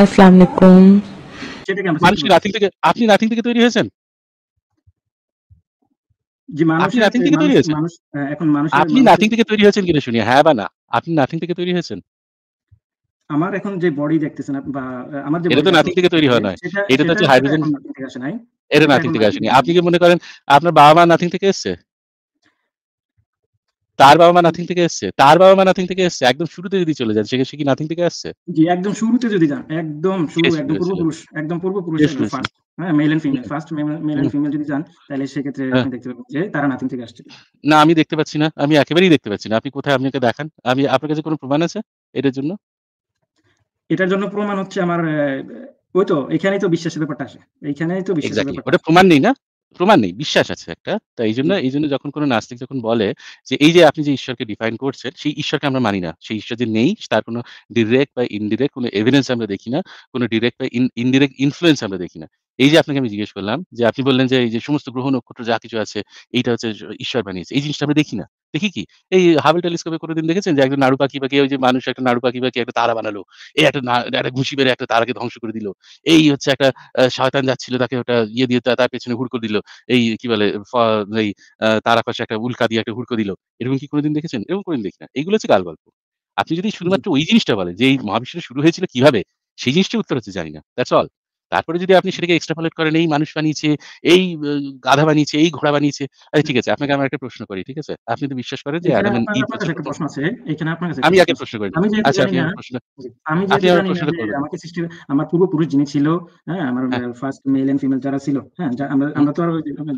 আলাইকুম মানুষ নাথিং থেকে আপনি নাথিং থেকে তৈরি হয়েছেন জি মানুষ আপনি নাথিং থেকে তৈরি হয়েছেন এখন মানুষ আপনি নাথিং থেকে তৈরি হয়েছেন কিনা শুনি হ্যাঁ বা না আপনি নাথিং থেকে তৈরি হয়েছেন আমার এখন যে বডি দেখতেছেন বা আমার যে এটা তো নাথিং থেকে তৈরি হয় না এটা তো হচ্ছে হাইড্রোজেন এটা নাথিং থেকে আসেনি আপনি কি মনে করেন আপনার বাবা মা নাথিং থেকে এসেছে তার বাবা মা নাথিং থেকে এসছে তার বাবা মা নাথিং থেকে এসছে একদম শুরুতে যদি চলে যান সে কি নাথিং থেকে আসছে জি একদম শুরুতে যদি যান একদম শুরু একদম পূর্বপুরুষ একদম পূর্বপুরুষ ফার্স্ট হ্যাঁ male and female first male and female যদি যান তাহলে সেক্ষেত্রে আপনি হ্যাঁ। দেখতে পাবেন যে তারা নাথিং থেকে আসছে না আমি দেখতে পাচ্ছি না আমি একেবারেই দেখতে পাচ্ছি না আপনি কোথায় আপনাকে দেখান আমি আপনার কাছে কোনো প্রমাণ আছে এটার জন্য এটার জন্য প্রমাণ হচ্ছে আমার ওই তো এখানেই তো বিশ্বাসের ব্যাপারটা আসে এখানেই তো বিশ্বাসের ব্যাপারটা প্রমাণ নেই না প্রমাণ নেই বিশ্বাস আছে একটা তাই এই জন্য এই জন্য যখন কোনো নাস্তিক যখন বলে যে এই যে আপনি যে ঈশ্বরকে ডিফাইন করছেন সেই ঈশ্বরকে আমরা মানি না সেই ঈশ্বর যে নেই তার কোনো ডিরেক্ট বা ইনডিরেক্ট কোনো এভিডেন্স আমরা দেখি না কোনো ডিরেক্ট বা ইনডিরেক্ট ইনফ্লুয়েন্স আমরা দেখি না এই যে আপনাকে আমি জিজ্ঞেস করলাম যে আপনি বললেন যে এই যে সমস্ত গ্রহ নক্ষত্র যা কিছু আছে এইটা হচ্ছে ঈশ্বর বানিয়েছে এই জিনিসটা আমরা দেখি না দেখি কি এই হাবেল টেলিস্কোপে করে দিন দেখেছেন যে একজন নাড়ু পাখি বা ওই যে মানুষ একটা নাড়ু পাখি বা একটা তারা বানালো এই একটা ঘুষি মেরে একটা তারাকে ধ্বংস করে দিল এই হচ্ছে একটা শয়তান যাচ্ছিল তাকে ওটা ইয়ে দিয়ে তার পেছনে হুড়কো দিল এই কি বলে এই তারা পাশে একটা উল্কা দিয়ে একটা হুড়কো দিল এরকম কি কোনোদিন দেখেছেন এরকম কোনোদিন দেখি না এগুলো হচ্ছে কাল গল্প আপনি যদি শুধুমাত্র ওই জিনিসটা বলেন যে এই মহাবিশ্বটা শুরু হয়েছিল কিভাবে সেই জিনিসটা উত্তর হচ্ছে জানি না দ্যাটস অল তারপরে যদি আপনি সেটাকে এক্সট্রাপোলেট করেন এই মানুষ বানিয়েছে এই গাধা বানিয়েছে এই ঘোড়া বানিয়েছে আচ্ছা ঠিক আছে আপনাকে আমি একটা প্রশ্ন করি ঠিক আছে আপনি তো বিশ্বাস করেন যে আদম এন্ড ইভ প্রশ্ন আছে এখানে আপনার কাছে আমি আগে প্রশ্ন করি আচ্ছা আপনি প্রশ্ন আমি যে জানি আমাকে সৃষ্টি আমার পূর্ব পুরুষ যিনি ছিল হ্যাঁ আমার ফার্স্ট মেল এন্ড ফিমেল যারা ছিল হ্যাঁ আমরা আমরা তো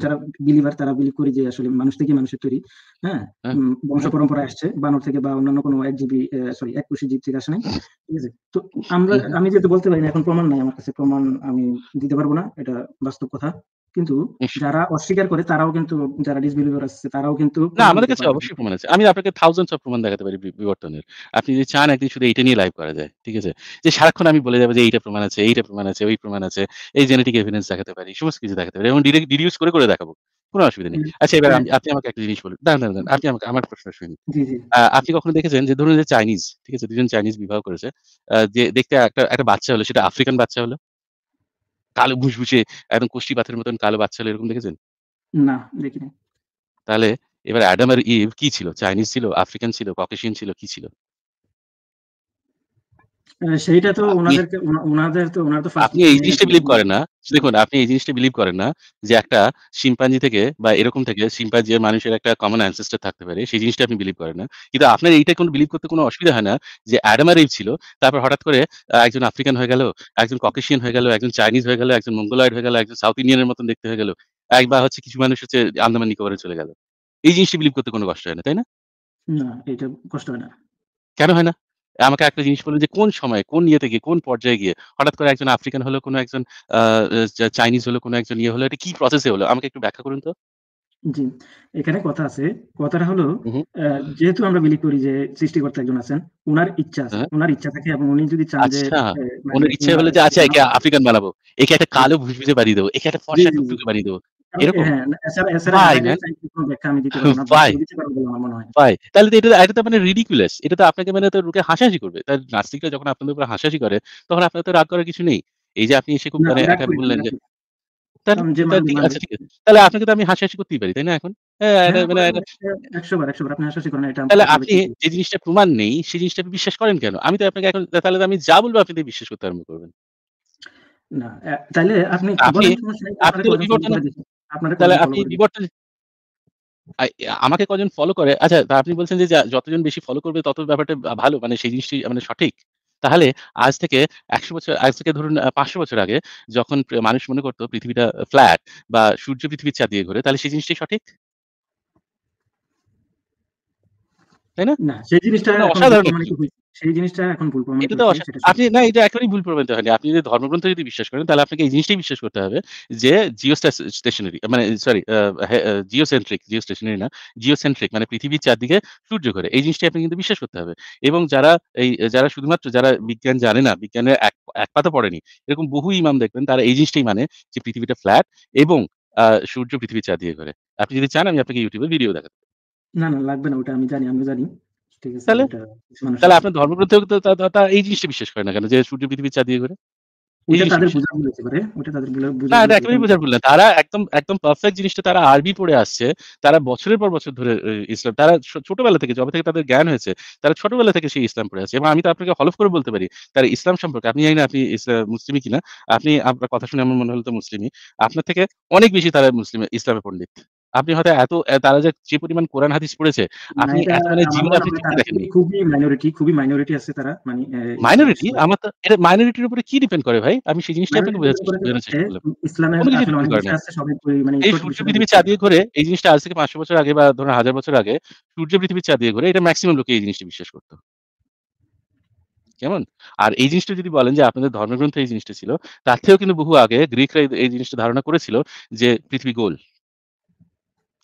যারা বিলিভার তারা বিলিভ করি যে আসলে মানুষ থেকে মানুষের তৈরি হ্যাঁ, হ্যাঁ। বংশ পরম্পরা আসছে বানর থেকে বা অন্যান্য কোনো এক জিবি সরি এক এককোষী জীব থেকে আসে নাই ঠিক আছে তো আমরা আমি যেটা বলতে পারি না এখন প্রমাণ নাই আমার কাছে প্রমাণ আমি দিতে পারবো না এটা বাস্তব কথা কিন্তু যারা অস্বীকার করে তারাও কিন্তু যারা ডিসবিলিভার আছে তারাও কিন্তু না আমাদের কাছে অবশ্যই প্রমাণ আছে আমি আপনাকে থাউজেন্ডস অফ প্রমাণ দেখাতে পারি বিবর্তনের আপনি যদি চান একদিন শুধু এইটা নিয়ে লাইভ করা যায় ঠিক আছে যে সারাক্ষণ আমি বলে যাবো যে এইটা প্রমাণ আছে এইটা প্রমাণ আছে ওই প্রমাণ আছে এই জেনেটিক এভিডেন্স দেখাতে পারি সমস্ত কিছু দেখাতে পারি এবং ডিরেক্ট ডিডিউস করে করে দেখাবো কোনো অসুবিধা নেই আচ্ছা এবার আপনি আমাকে একটা জিনিস বলুন দাঁড়ান দাঁড়ান আপনি আমাকে আমার প্রশ্ন শুনুন আপনি কখনো দেখেছেন যে ধরুন যে চাইনিজ ঠিক আছে দুজন চাইনিজ বিবাহ করেছে যে দেখতে একটা একটা বাচ্চা হলো সেটা আফ্রিকান বাচ্চা হলো কালো ঘুষঘুষে একদম কষ্টি পাথরের মতন কালো বাচ্চা এরকম দেখেছেন না দেখিনি তাহলে এবার অ্যাডাম আর ইভ ইয়ে কি ছিল চাইনিজ ছিল আফ্রিকান ছিল ককেশিয়ান ছিল কি ছিল সেইটা তো ওনাদেরকে ওনাদের তো ওনার তো আপনি এই জিনিসটা বিলিভ করেন না দেখুন আপনি এই জিনিসটা বিলিভ করেন না যে একটা শিম্পাঞ্জি থেকে বা এরকম থেকে শিম্পাঞ্জি মানুষের একটা কমন অ্যানসেস্টার থাকতে পারে সেই জিনিসটা আপনি বিলিভ করেন না কিন্তু আপনার এইটা কোনো বিলিভ করতে কোনো অসুবিধা হয় না যে অ্যাডামার এই ছিল তারপর হঠাৎ করে একজন আফ্রিকান হয়ে গেল একজন ককেশিয়ান হয়ে গেল একজন চাইনিজ হয়ে গেল একজন মঙ্গোলয়েড হয়ে গেল একজন সাউথ ইন্ডিয়ানের মতন দেখতে হয়ে গেল একবার হচ্ছে কিছু মানুষ হচ্ছে আন্দামান নিকোবরে চলে গেল এই জিনিসটা বিলিভ করতে কোনো কষ্ট হয় না তাই না না এটা কষ্ট হয় না কেন হয় না আমাকে একটা জিনিস বলুন যে কোন সময়ে কোন ইয়ে থেকে কোন পর্যায়ে গিয়ে হঠাৎ করে একজন আফ্রিকান হলো কোনো একজন চাইনিজ হলো কোনো একজন ইয়ে হলো এটা কি প্রসেসে হলো আমাকে একটু ব্যাখ্যা করুন তো জি। এখানে কথা আছে। কথাটা হলো যেহেতু আমরা বিলিভ করি যে সৃষ্টিকর্তা একজন আছেন। উনার ইচ্ছা আছে। ওনার হ্যাঁ। ইচ্ছা থাকে এবং উনি যদি চান যে আচ্ছা। মানে ইচ্ছা উনার হলো যে আচ্ছা একে আফ্রিকান বানাবো। একে একটা কালো ভুষভুষে বানিয়ে দেবো। একে একটা ফর্সা টুকটুকে বানিয়ে দেবো। এরকম? হ্যাঁ, হ্যাঁ। ব্যাখ্যা আমি দিতে পারব না ভাই! মনে হয়। ভাই! তাহলে তো এটা এটা তো মানে ridiculous এটা তো আপনাকে মানে তো হাসাহাসি করবে। তাই নাস্তিকরা যখন আপনাদের উপর হাসাহাসি করে, তখন আপনার তো রাগ করার কিছু নেই। এই যে আপনি এসে খুব মানে একটা বললেন যে তাহলে আপনাকে তো আমি হাসি করতেই পারি তাই না এখন হ্যাঁ, মানে যে জিনিসটা প্রমাণ নেই সেই জিনিসটা বিশ্বাস করেন কেন আমি তো আপনাকে এখন তাহলে আমি যা বলবো আপনি বিশ্বাস করতে আরম্ভ করবেন না তাহলে আপনি তাহলে আপনি বিবর্তন আমাকে কজন ফলো করে আচ্ছা আপনি বলছেন যে যতজন বেশি ফলো করবে তত ব্যাপারটা ভালো মানে সেই জিনিসটি মানে সঠিক তাহলে আজ থেকে একশো বছর আজ থেকে ধরুন পাঁচশো বছর আগে যখন মানুষ মনে করতো পৃথিবীটা ফ্ল্যাট বা সূর্য পৃথিবীর চা দিয়ে ঘুরে তাহলে সেই জিনিসটাই সঠিক আপনি না ভুল হয়নি আপনি যদি ধর্মগ্রন্থ যদি বিশ্বাস করেন তাহলে আপনাকে এই বিশ্বাস করতে হবে যে স্টেশনারি মানে সরি জিও না মানে পৃথিবীর চারদিকে সূর্য ঘোরে এই জিনিসটি আপনি কিন্তু বিশ্বাস করতে হবে এবং যারা এই যারা শুধুমাত্র যারা বিজ্ঞান জানে না বিজ্ঞানের এক পাতা পড়েনি এরকম বহু ইমাম দেখবেন তারা এই জিনিসটাই মানে যে পৃথিবীটা ফ্ল্যাট এবং সূর্য পৃথিবীর চারদিকে ঘরে আপনি যদি চান আমি আপনাকে ইউটিউবে ভিডিও দেখাতে না না লাগবে না ওটা আমি জানি জানি তাহলে তাহলে আপনার ধর্মগ্রন্থ এই জিনিসটা বিশ্বাস করে না কেন যে সূর্য পৃথিবী চা দিয়ে তারা একদম একদম পারফেক্ট জিনিসটা তারা আরবি পড়ে আসছে তারা বছরের পর বছর ধরে ইসলাম তারা ছোটবেলা থেকে যবে থেকে তাদের জ্ঞান হয়েছে তারা ছোটবেলা থেকে সেই ইসলাম পড়ে আছে এবং আমি তো আপনাকে হলফ করে বলতে পারি তার ইসলাম সম্পর্কে আপনি জানি না আপনি মুসলিমই কিনা আপনি আপনার কথা শুনে আমার মনে হলো তো মুসলিমই আপনার থেকে অনেক বেশি তারা মুসলিম ইসলামে পণ্ডিত আপনি হয়তো এত তারা যে যে পরিমাণ কোরআন হাদিস পড়েছে আপনি মানে জীবন আপনি খুবই মাইনরিটি খুবই মাইনরিটি আছে তারা মানে মাইনরিটি আমার তো এটা মাইনরিটির উপরে কি ডিপেন্ড করে ভাই আমি সেই জিনিসটা আপনাকে বোঝাতে চেষ্টা করলাম ইসলামে মানে এই সূর্য পৃথিবী চাঁদিয়ে ঘুরে এই জিনিসটা আজ থেকে 500 বছর আগে বা ধরুন হাজার বছর আগে সূর্য পৃথিবী চাঁদিয়ে ঘুরে এটা ম্যাক্সিমাম লোকে এই জিনিসটা বিশ্বাস করতো কেমন আর এই জিনিসটা যদি বলেন যে আপনাদের ধর্মগ্রন্থে এই জিনিসটা ছিল তার থেকেও কিন্তু বহু আগে গ্রিকরা এই জিনিসটা ধারণা করেছিল যে পৃথিবী গোল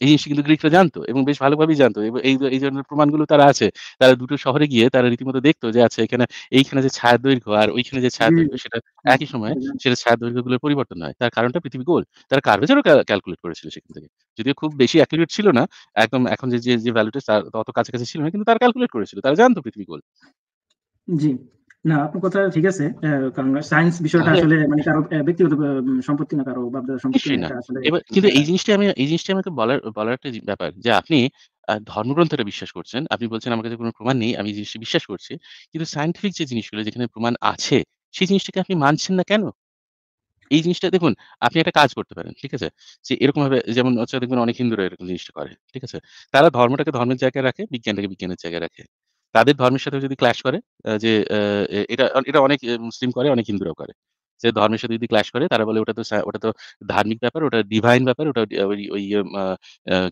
এই জিনিসটি কিন্তু গ্রিকরা জানতো এবং বেশ ভালোভাবেই জানতো এবং এই এই ধরনের প্রমাণগুলো তারা আছে তারা দুটো শহরে গিয়ে তারা রীতিমতো দেখতো যে আছে আচ্ছা, এখানে এইখানে যে ছায়া দৈর্ঘ্য আর ওইখানে যে ছায়া দৈর্ঘ্য সেটা একই সময় সেটা ছায়া দৈর্ঘ্যগুলোর পরিবর্তন হয় তার কারণটা পৃথিবী গোল তারা কার্ভেচারও ক্যালকুলেট করেছিল সেখান থেকে যদিও খুব বেশি অ্যাকুরেট ছিল না একদম এখন যে যে ভ্যালুটা তার অত কাছাকাছি ছিল না কিন্তু তারা ক্যালকুলেট করেছিল তারা জানতো পৃথিবী গোল জি না আপনার কথা ঠিক আছে কারণ সায়েন্স বিষয়টা হ্যাঁ। আসলে মানে কারো ব্যক্তিগত সম্পত্তি না কারো বাপদাদা সম্পত্তি না আসলে কিন্তু এই জিনিসটা আমি এই জিনিসটা আমাকে বলার বলার একটা ব্যাপার যে আপনি ধর্মগ্রন্থটা বিশ্বাস করছেন আপনি বলছেন আমার কাছে কোনো প্রমাণ নেই আমি জিনিসটা বিশ্বাস করছি কিন্তু সায়েন্টিফিক যে জিনিসগুলো যেখানে প্রমাণ আছে সেই জিনিসটাকে আপনি মানছেন না কেন এই জিনিসটা দেখুন আপনি একটা কাজ করতে পারেন ঠিক আছে যে এরকম ভাবে যেমন হচ্ছে দেখবেন অনেক হিন্দুরা এরকম জিনিসটা করে ঠিক আছে তারা ধর্মটাকে ধর্মের জায়গায় রাখে বিজ্ঞানটাকে বিজ্ঞানের জায়গায় রাখে তাদের ধর্মের সাথে যদি ক্ল্যাশ করে যে এটা এটা অনেক মুসলিম করে অনেক হিন্দুরাও করে যে ধর্মের সাথে যদি ক্ল্যাশ করে তারা বলে ওটা তো ওটা তো ধার্মিক ব্যাপার ওটা ডিভাইন ব্যাপার ওটা ওই ইয়ে,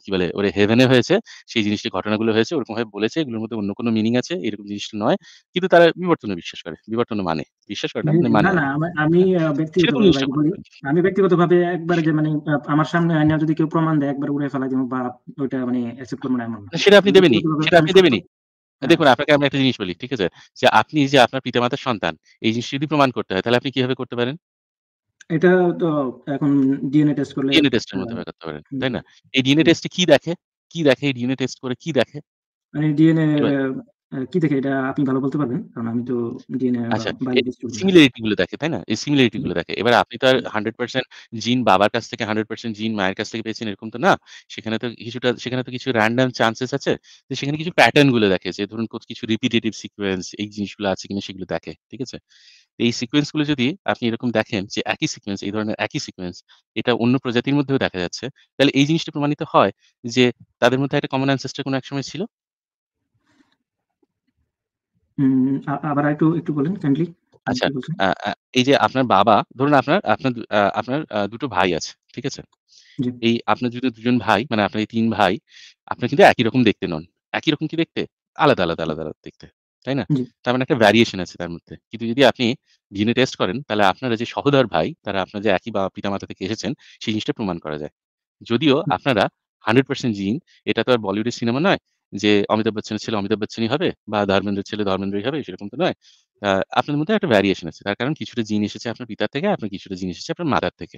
কি বলে ওরে হেভেনে হয়েছে সেই জিনিসটি ঘটনাগুলো হয়েছে ওরকম ভাবে বলেছে এগুলোর মধ্যে অন্য কোনো মিনিং আছে এরকম জিনিস নয় কিন্তু তারা বিবর্তনে বিশ্বাস করে বিবর্তন মানে বিশ্বাস করে না মানে না মানে আমি ব্যক্তিগত আমি ব্যক্তিগতভাবে একবার যে মানে আমার সামনে আয়না যদি কেউ প্রমাণ দেয় একবার উড়ে ফেলা দিব বা ওটা মানে অ্যাকসেপ্ট করব না সেটা আপনি দেবেনি সেটা আপনি দেবেনি হ্যাঁ। দেখুন আপনাকে আমি একটা জিনিস বলি ঠিক আছে যে আপনি যে আপনার পিতামাতার সন্তান এই জিনিসটা যদি প্রমাণ করতে হয় তাহলে আপনি কিভাবে করতে পারেন এটা তো এখন ডিএনএ টেস্ট করলে ডিএনএ টেস্টের হ্যাঁ। মাধ্যমে করতে পারেন তাই না এই ডিএনএ টেস্টে কি দেখে কি দেখে এই ডিএনএ টেস্ট করে কি দেখে মানে ডিএনএ কি দেখে এটা আপনি ভালো বলতে পারবেন কারণ আমি তো ডিএনএ আচ্ছা সিমিলারিটি গুলো দেখে তাই না এই সিমিলারিটি গুলো দেখে এবার আপনি তো আর হান্ড্রেড পার্সেন্ট জিন বাবার কাছ থেকে হান্ড্রেড পার্সেন্ট জিন মায়ের কাছ থেকে পেয়েছেন এরকম তো না সেখানে তো কিছুটা সেখানে তো কিছু র্যান্ডাম চান্সেস আছে যে সেখানে কিছু প্যাটার্ন গুলো দেখে যে ধরুন কিছু রিপিটেটিভ সিকোয়েন্স এই জিনিসগুলো আছে কিনা সেগুলো দেখে ঠিক আছে এই সিকোয়েন্স গুলো যদি আপনি এরকম দেখেন যে একই সিকোয়েন্স এই ধরনের একই সিকোয়েন্স এটা অন্য প্রজাতির মধ্যেও দেখা যাচ্ছে তাহলে এই জিনিসটা প্রমাণিত হয় যে তাদের মধ্যে একটা কমন অ্যানসেস্টার কোনো এক সময় ছিল উম আবার একটু একটু বলেন কাইন্ডলি আচ্ছা এই যে আপনার বাবা ধরুন আপনার আপনার আপনার দুটো ভাই আছে ঠিক আছে এই আপনার যদি দুজন ভাই মানে আপনার এই তিন ভাই আপনি কিন্তু একই রকম দেখতে নন একই রকম কি দেখতে আলাদা আলাদা আলাদা আলাদা দেখতে তাই না তার মানে একটা ভ্যারিয়েশন আছে তার মধ্যে কিন্তু যদি আপনি জিনে টেস্ট করেন তাহলে আপনারা যে সহোদর ভাই তারা আপনার যে একই বা পিতামাতা থেকে এসেছেন সেই জিনিসটা প্রমাণ করা যায় যদিও আপনারা হান্ড্রেড পার্সেন্ট জিন এটা তো আর বলিউডের সিনেমা নয় যে অমিতাভ বচ্চনের ছেলে অমিতাভ বচ্চনই হবে বা ধর্মেন্দ্রের ছেলে ধর্মেন্দ্রই হবে সেরকম তো নয় আপনার মধ্যে একটা ভ্যারিয়েশন আছে তার কারণ কিছুটা জিন এসেছে আপনার পিতার থেকে আপনার কিছুটা জিন এসেছে আপনার মাতার থেকে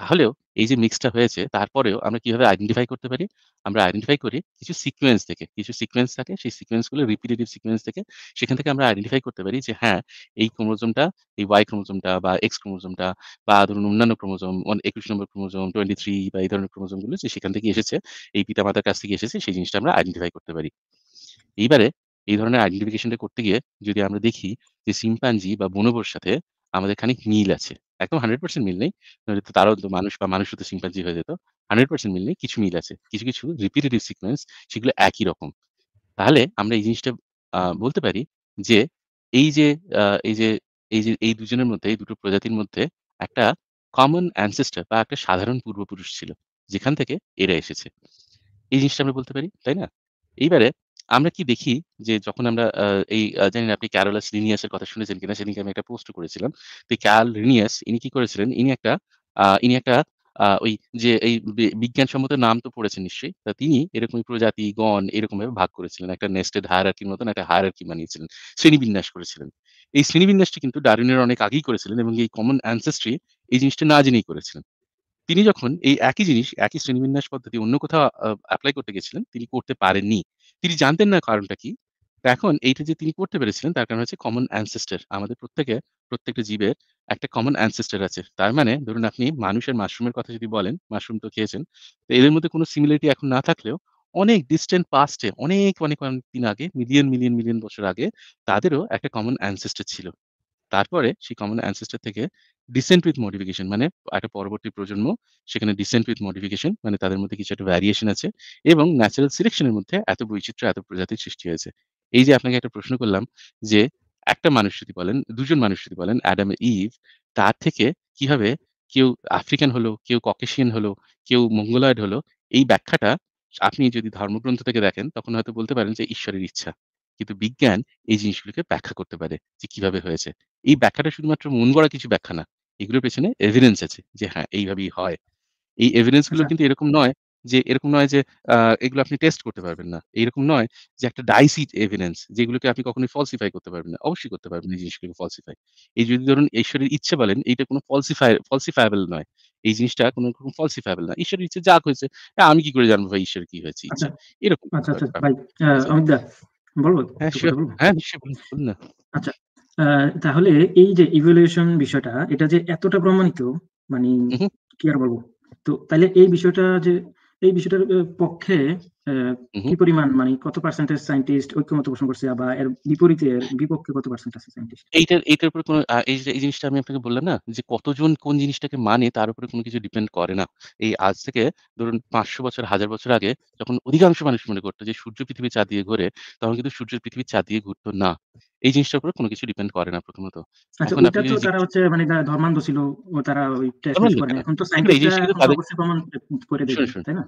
তাহলেও এই যে মিক্সটা হয়েছে তারপরেও আমরা কিভাবে আইডেন্টিফাই করতে পারি আমরা আইডেন্টিফাই করি কিছু সিকোয়েন্স থেকে কিছু সিকোয়েন্স থাকে সেই সিকোয়েন্সগুলো রিপিটেটিভ সিকোয়েন্স থেকে সেখান থেকে আমরা আইডেন্টিফাই করতে পারি যে হ্যাঁ এই ক্রোমোজোমটা এই ওয়াই ক্রোমোজমটা বা এক্স ক্রোমোজোমটা বা ধরুন অন্যান্য ক্রোমোজোম একুশ নম্বর ক্রোমোজোম টোয়েন্টি থ্রি বা এই ধরনের ক্রোমোজোমগুলো যে সেখান থেকে এসেছে এই পিতামাতার কাছ থেকে এসেছে সেই জিনিসটা আমরা আইডেন্টিফাই করতে পারি এইবারে এই ধরনের আইডেন্টিফিকেশনটা করতে গিয়ে যদি আমরা দেখি যে সিম্পাঞ্জি বা বনবর সাথে আমাদের খানিক মিল আছে একদম হান্ড্রেড পার্সেন্ট মিল নেই। তারও তো মানুষ বা মানুষও তো শিম্পাঞ্জি হয়ে যেত। হান্ড্রেড পার্সেন্ট মিল নেই। কিছু মিল আছে। কিছু, কিছু রিপিটেটিভ সিকোয়েন্স সেগুলো একই রকম। তাহলে আমরা এই জিনিসটা বলতে পারি যে এই যে এই যে এই যে এই দুজনের মধ্যে এই দুটো প্রজাতির মধ্যে একটা কমন ancestor বা একটা সাধারণ পূর্বপুরুষ ছিল। যেখান থেকে এরা এসেছে। এই জিনিসটা আমরা বলতে পারি। তাই না? এইবারে আমরা কি দেখি যে যখন আমরা এই জানি আপনি ক্যারোলাস এর কথা শুনেছেন কিনা সেদিনকে আমি একটা পোস্ট করেছিলাম তো ক্যাল রিনিয়াস ইনি কি করেছিলেন ইনি একটা ইনি একটা ওই যে এই বিজ্ঞানসম্মত নাম তো পড়েছেন নিশ্চয়ই তা তিনি এরকমই প্রজাতি গণ এরকম ভাবে ভাগ করেছিলেন একটা নেস্টেড হায়ারার্কির মতন একটা হায়ারার্কি বানিয়েছিলেন শ্রেণীবিন্যাস করেছিলেন এই শ্রেণীবিন্যাসটি কিন্তু ডারুনের অনেক আগেই করেছিলেন এবং এই কমন অ্যানসেস্ট্রি এই জিনিসটা না জেনেই করেছিলেন তিনি যখন এই একই জিনিস একই শ্রেণীবিন্যাস পদ্ধতি অন্য কোথাও অ্যাপ্লাই করতে গেছিলেন তিনি করতে পারেননি তিনি জানতেন না কারণটা কি এখন এইটা যে তিনি করতে পেরেছিলেন তার কারণ হচ্ছে কমন অ্যানসেস্টার আমাদের প্রত্যেকে প্রত্যেকটা জীবের একটা কমন অ্যানসেস্টার আছে তার মানে ধরুন আপনি মানুষের মাশরুমের কথা যদি বলেন মাশরুম তো খেয়েছেন তো এদের মধ্যে কোনো সিমিলারিটি এখন না থাকলেও অনেক ডিস্টেন্ট পাস্টে অনেক অনেক অনেক দিন আগে মিলিয়ন মিলিয়ন মিলিয়ন বছর আগে তাদেরও একটা কমন অ্যানসেস্টার ছিল তারপরে সেই কমন অ্যানসেস্টার থেকে ডিসেন্ট উইথ মডিফিকেশন মানে একটা পরবর্তী প্রজন্ম সেখানে ডিসেন্ট উইথ মডিফিকেশন মানে তাদের মধ্যে কিছু একটা ভ্যারিয়েশন আছে এবং ন্যাচারাল সিলেকশনের মধ্যে এত বৈচিত্র্য এত প্রজাতির সৃষ্টি হয়েছে এই যে আপনাকে একটা প্রশ্ন করলাম যে একটা মানুষ যদি বলেন দুজন মানুষ যদি বলেন অ্যাডাম ইভ তার থেকে কিভাবে কেউ আফ্রিকান হলো কেউ ককেশিয়ান হলো কেউ মঙ্গলয়েড হলো এই ব্যাখ্যাটা আপনি যদি ধর্মগ্রন্থ থেকে দেখেন তখন হয়তো বলতে পারেন যে ঈশ্বরের ইচ্ছা কিন্তু বিজ্ঞান এই জিনিসগুলোকে ব্যাখ্যা করতে পারে যে কিভাবে হয়েছে এই ব্যাখ্যাটা শুধুমাত্র মন গড়া কিছু ব্যাখ্যা না এগুলোর পেছনে এভিডেন্স আছে যে হ্যাঁ এইভাবেই হয় এই এভিডেন্স গুলো আচ্ছা। কিন্তু এরকম নয় যে এরকম নয় যে এগুলো আপনি টেস্ট করতে পারবেন না এইরকম নয় যে একটা ডাইসি এভিডেন্স যেগুলোকে আপনি কখনোই ফলসিফাই করতে পারবেন না অবশ্যই করতে পারবেন এই জিনিসগুলোকে ফলসিফাই এই যদি ধরুন ঈশ্বরের ইচ্ছে বলেন এইটা কোনো ফলসিফাই ফলসিফাইবল নয় এই জিনিসটা কোনো রকম ফলসিফাইবল না ঈশ্বরের ইচ্ছে যা হয়েছে হ্যাঁ, আমি কি করে জানবো ভাই ঈশ্বর কি হয়েছে ইচ্ছা আচ্ছা। এরকম আচ্ছা আচ্ছা ভাই বলবো হ্যাঁ, হ্যাঁ, আচ্ছা তাহলে এই যে ইভ্যালুয়েশন বিষয়টা এটা যে এতটা প্রমাণিত মানে কি আর বলবো তো তাহলে এই বিষয়টা যে এই বিষয়টার পক্ষে হ্যাঁ, কি পরিমাণ মানে কত পার্সেন্টেজ সায়েন্টিস্ট ঐক্যমত পোষণ করছে বা এর বিপরীতে এর বিপক্ষে কত পার্সেন্ট আছে সায়েন্টিস্ট এইটার এইটার উপর কোনো এই যে জিনিসটা আমি আপনাকে বললাম না যে কতজন কোন জিনিসটাকে মানে তার উপরে কোনো কিছু ডিপেন্ড করে না এই আজ থেকে ধরুন পাঁচশো বছর হাজার বছর আগে যখন অধিকাংশ মানুষ মনে করতো যে সূর্য পৃথিবী চা দিয়ে ঘুরে তখন কিন্তু সূর্য পৃথিবী চা দিয়ে ঘুরতো না এই জিনিসটার উপরে কোনো কিছু ডিপেন্ড করে না প্রথমত আচ্ছা, এখন আপনি তারা হচ্ছে মানে ধর্মান্ধ ছিল তারা ওই টেস্ট করে এখন তো সায়েন্টিস্টরা করে দেয় তাই না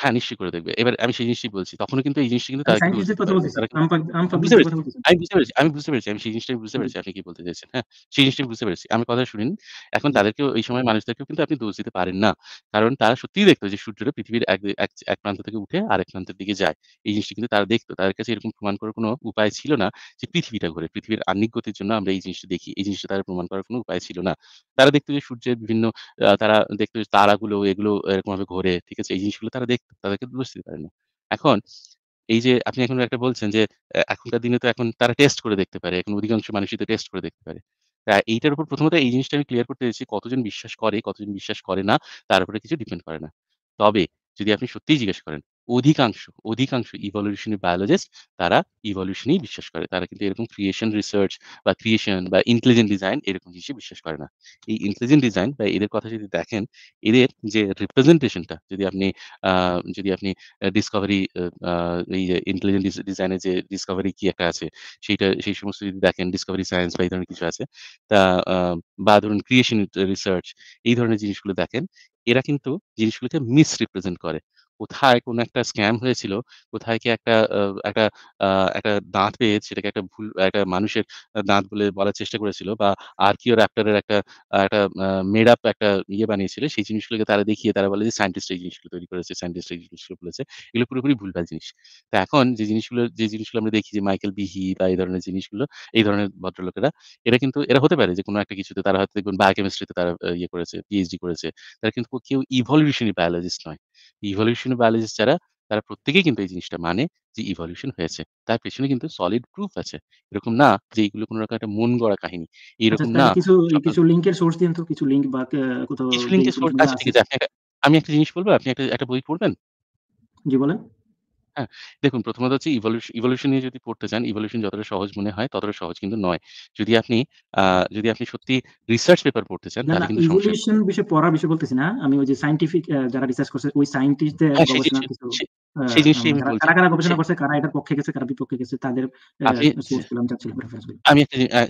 হ্যাঁ নিশ্চয়ই করে দেখবে। এবার আমি সেই জিনিসটাই বলছি। তখনও কিন্তু এই জিনিসটা কিন্তু হ্যাঁ, আমি বুঝতে পেরেছি। আমি বুঝতে পেরেছি আমি বুঝতে পেরেছি। আমি সেই জিনিসটাই বুঝতে পেরেছি আপনি কি বলতে চাইছেন। হ্যাঁ? সেই জিনিসটাই বুঝতে পেরেছি। আমি কথা শুনিনি এখন তাদেরকে তাদেরকেও এই মানুষদেরকেও কিন্তু আপনি দোষ দিতে পারেন না। কারণ তারা সত্যিই দেখতো যে সূর্যটা পৃথিবীর এক এক প্রান্ত থেকে উঠে আরেক প্রান্তের দিকে যায়। এই জিনিসটা কিন্তু তারা দেখতো তাদের কাছে এরকম প্রমাণ করার কোনো উপায় ছিল না যে পৃথিবীটা ঘুরে পৃথিবীর আর্নিক গতির জন্য আমরা এই জিনিসটা দেখি। এই জিনিসটা তারা প্রমাণ করার কোনো উপায় ছিল না। তারা দেখতো যে সূর্যের বিভিন্ন তারা দেখতো যে তারাগুলো এগুলো এরকমভাবে ঘোরে। ঠিক আছে? এই জিনিসগুলো তারা দেখতো তাদেরকে বুঝতে পারে না এখন এই যে আপনি এখন একটা বলছেন যে এখনকার দিনে তো এখন তারা টেস্ট করে দেখতে পারে এখন অধিকাংশ মানুষই তো টেস্ট করে দেখতে পারে তা এইটার উপর প্রথমত এই জিনিসটা আমি ক্লিয়ার করতে চাইছি কতজন বিশ্বাস করে কতজন বিশ্বাস করে না তার উপরে কিছু ডিপেন্ড করে না তবে যদি আপনি সত্যিই জিজ্ঞেস করেন অধিকাংশ অধিকাংশ ইভলিউশনি বায়োলজিস্ট তারা ইভলিউশনই বিশ্বাস করে তারা কিন্তু এরকম ক্রিয়েশন রিসার্চ বা ক্রিয়েশন বা ইন্টেলিজেন্ট ডিজাইন এরকম জিনিসে বিশ্বাস করে না এই ইন্টেলিজেন্ট ডিজাইন বা এদের কথা যদি দেখেন এদের যে রিপ্রেজেন্টেশনটা যদি আপনি যদি আপনি ডিসকভারি এই যে ইন্টেলিজেন্ট ডিজাইনের যে ডিসকভারি কি একটা আছে সেইটা সেই সমস্ত যদি দেখেন ডিসকভারি সায়েন্স বা এই ধরনের কিছু আছে তা বা ধরুন ক্রিয়েশন রিসার্চ এই ধরনের জিনিসগুলো দেখেন এরা কিন্তু জিনিসগুলোকে মিসরিপ্রেজেন্ট করে কোথায় কোনো একটা স্ক্যাম হয়েছিল কোথায় কি একটা একটা একটা দাঁত পেয়ে সেটাকে একটা ভুল একটা মানুষের দাঁত বলে বলার চেষ্টা করেছিল বা আর্কিও র্যাপ্টারের একটা একটা মেড আপ একটা ইয়ে বানিয়েছিল সেই জিনিসগুলোকে তারা দেখিয়ে তারা বলে যে সায়েন্টিস্ট এই জিনিসগুলো তৈরি করেছে সায়েন্টিস্ট এই জিনিসগুলো বলেছে এগুলো পুরোপুরি ভুলভাল জিনিস তো এখন যে জিনিসগুলো যে জিনিসগুলো আমরা দেখি যে মাইকেল বিহি বা এই ধরনের জিনিসগুলো এই ধরনের ভদ্রলোকেরা এরা কিন্তু এরা হতে পারে যে কোনো একটা কিছুতে তারা হয়তো দেখবেন বায়োকেমিস্ট্রিতে তারা ইয়ে করেছে পিএইচডি করেছে তারা কিন্তু কেউ ইভলিউশনারি বায়োলজিস্ট নয় ইভলিউশন বায়োলজিস্ট যারা তারা প্রত্যেকেই কিন্তু এই জিনিসটা মানে যে ইভলিউশন হয়েছে তার পেছনে কিন্তু সলিড প্রুফ আছে এরকম না যে এগুলো কোনো রকম একটা মন গড়া কাহিনী আচ্ছা, এরকম না কিছু কিছু লিংকের সোর্স দিন তো কিছু লিংক বা কোথাও কিছু লিংকের সোর্স আছে আমি একটা জিনিস বলবো আপনি একটা একটা বই পড়বেন জি বলেন হ্যাঁ, দেখুন প্রথমত হচ্ছে ইভলিউশন, ইভলিউশন নিয়ে যদি পড়তে চান, ইভলিউশন যতটা সহজ মনে হয় ততটা সহজ কিন্তু নয়। যদি আপনি যদি আপনি সত্যি রিসার্চ পেপার পড়তে চান, তাহলে কিন্তু ইভলিউশন বিষয়ে পড়ার বিষয় বলতেছি না। আমি ওই যে সাইন্টিফিক যারা রিসার্চ করছে ওই সাইন্টিস্টদের হ্যাঁ, কিছু হ্যাঁ, সেই জিনিসটাই হ্যাঁ, আমি বলছি কারা কারা গবেষণা করছে কারা এটার পক্ষে গেছে কারা বিপক্ষে গেছে তাদের আমি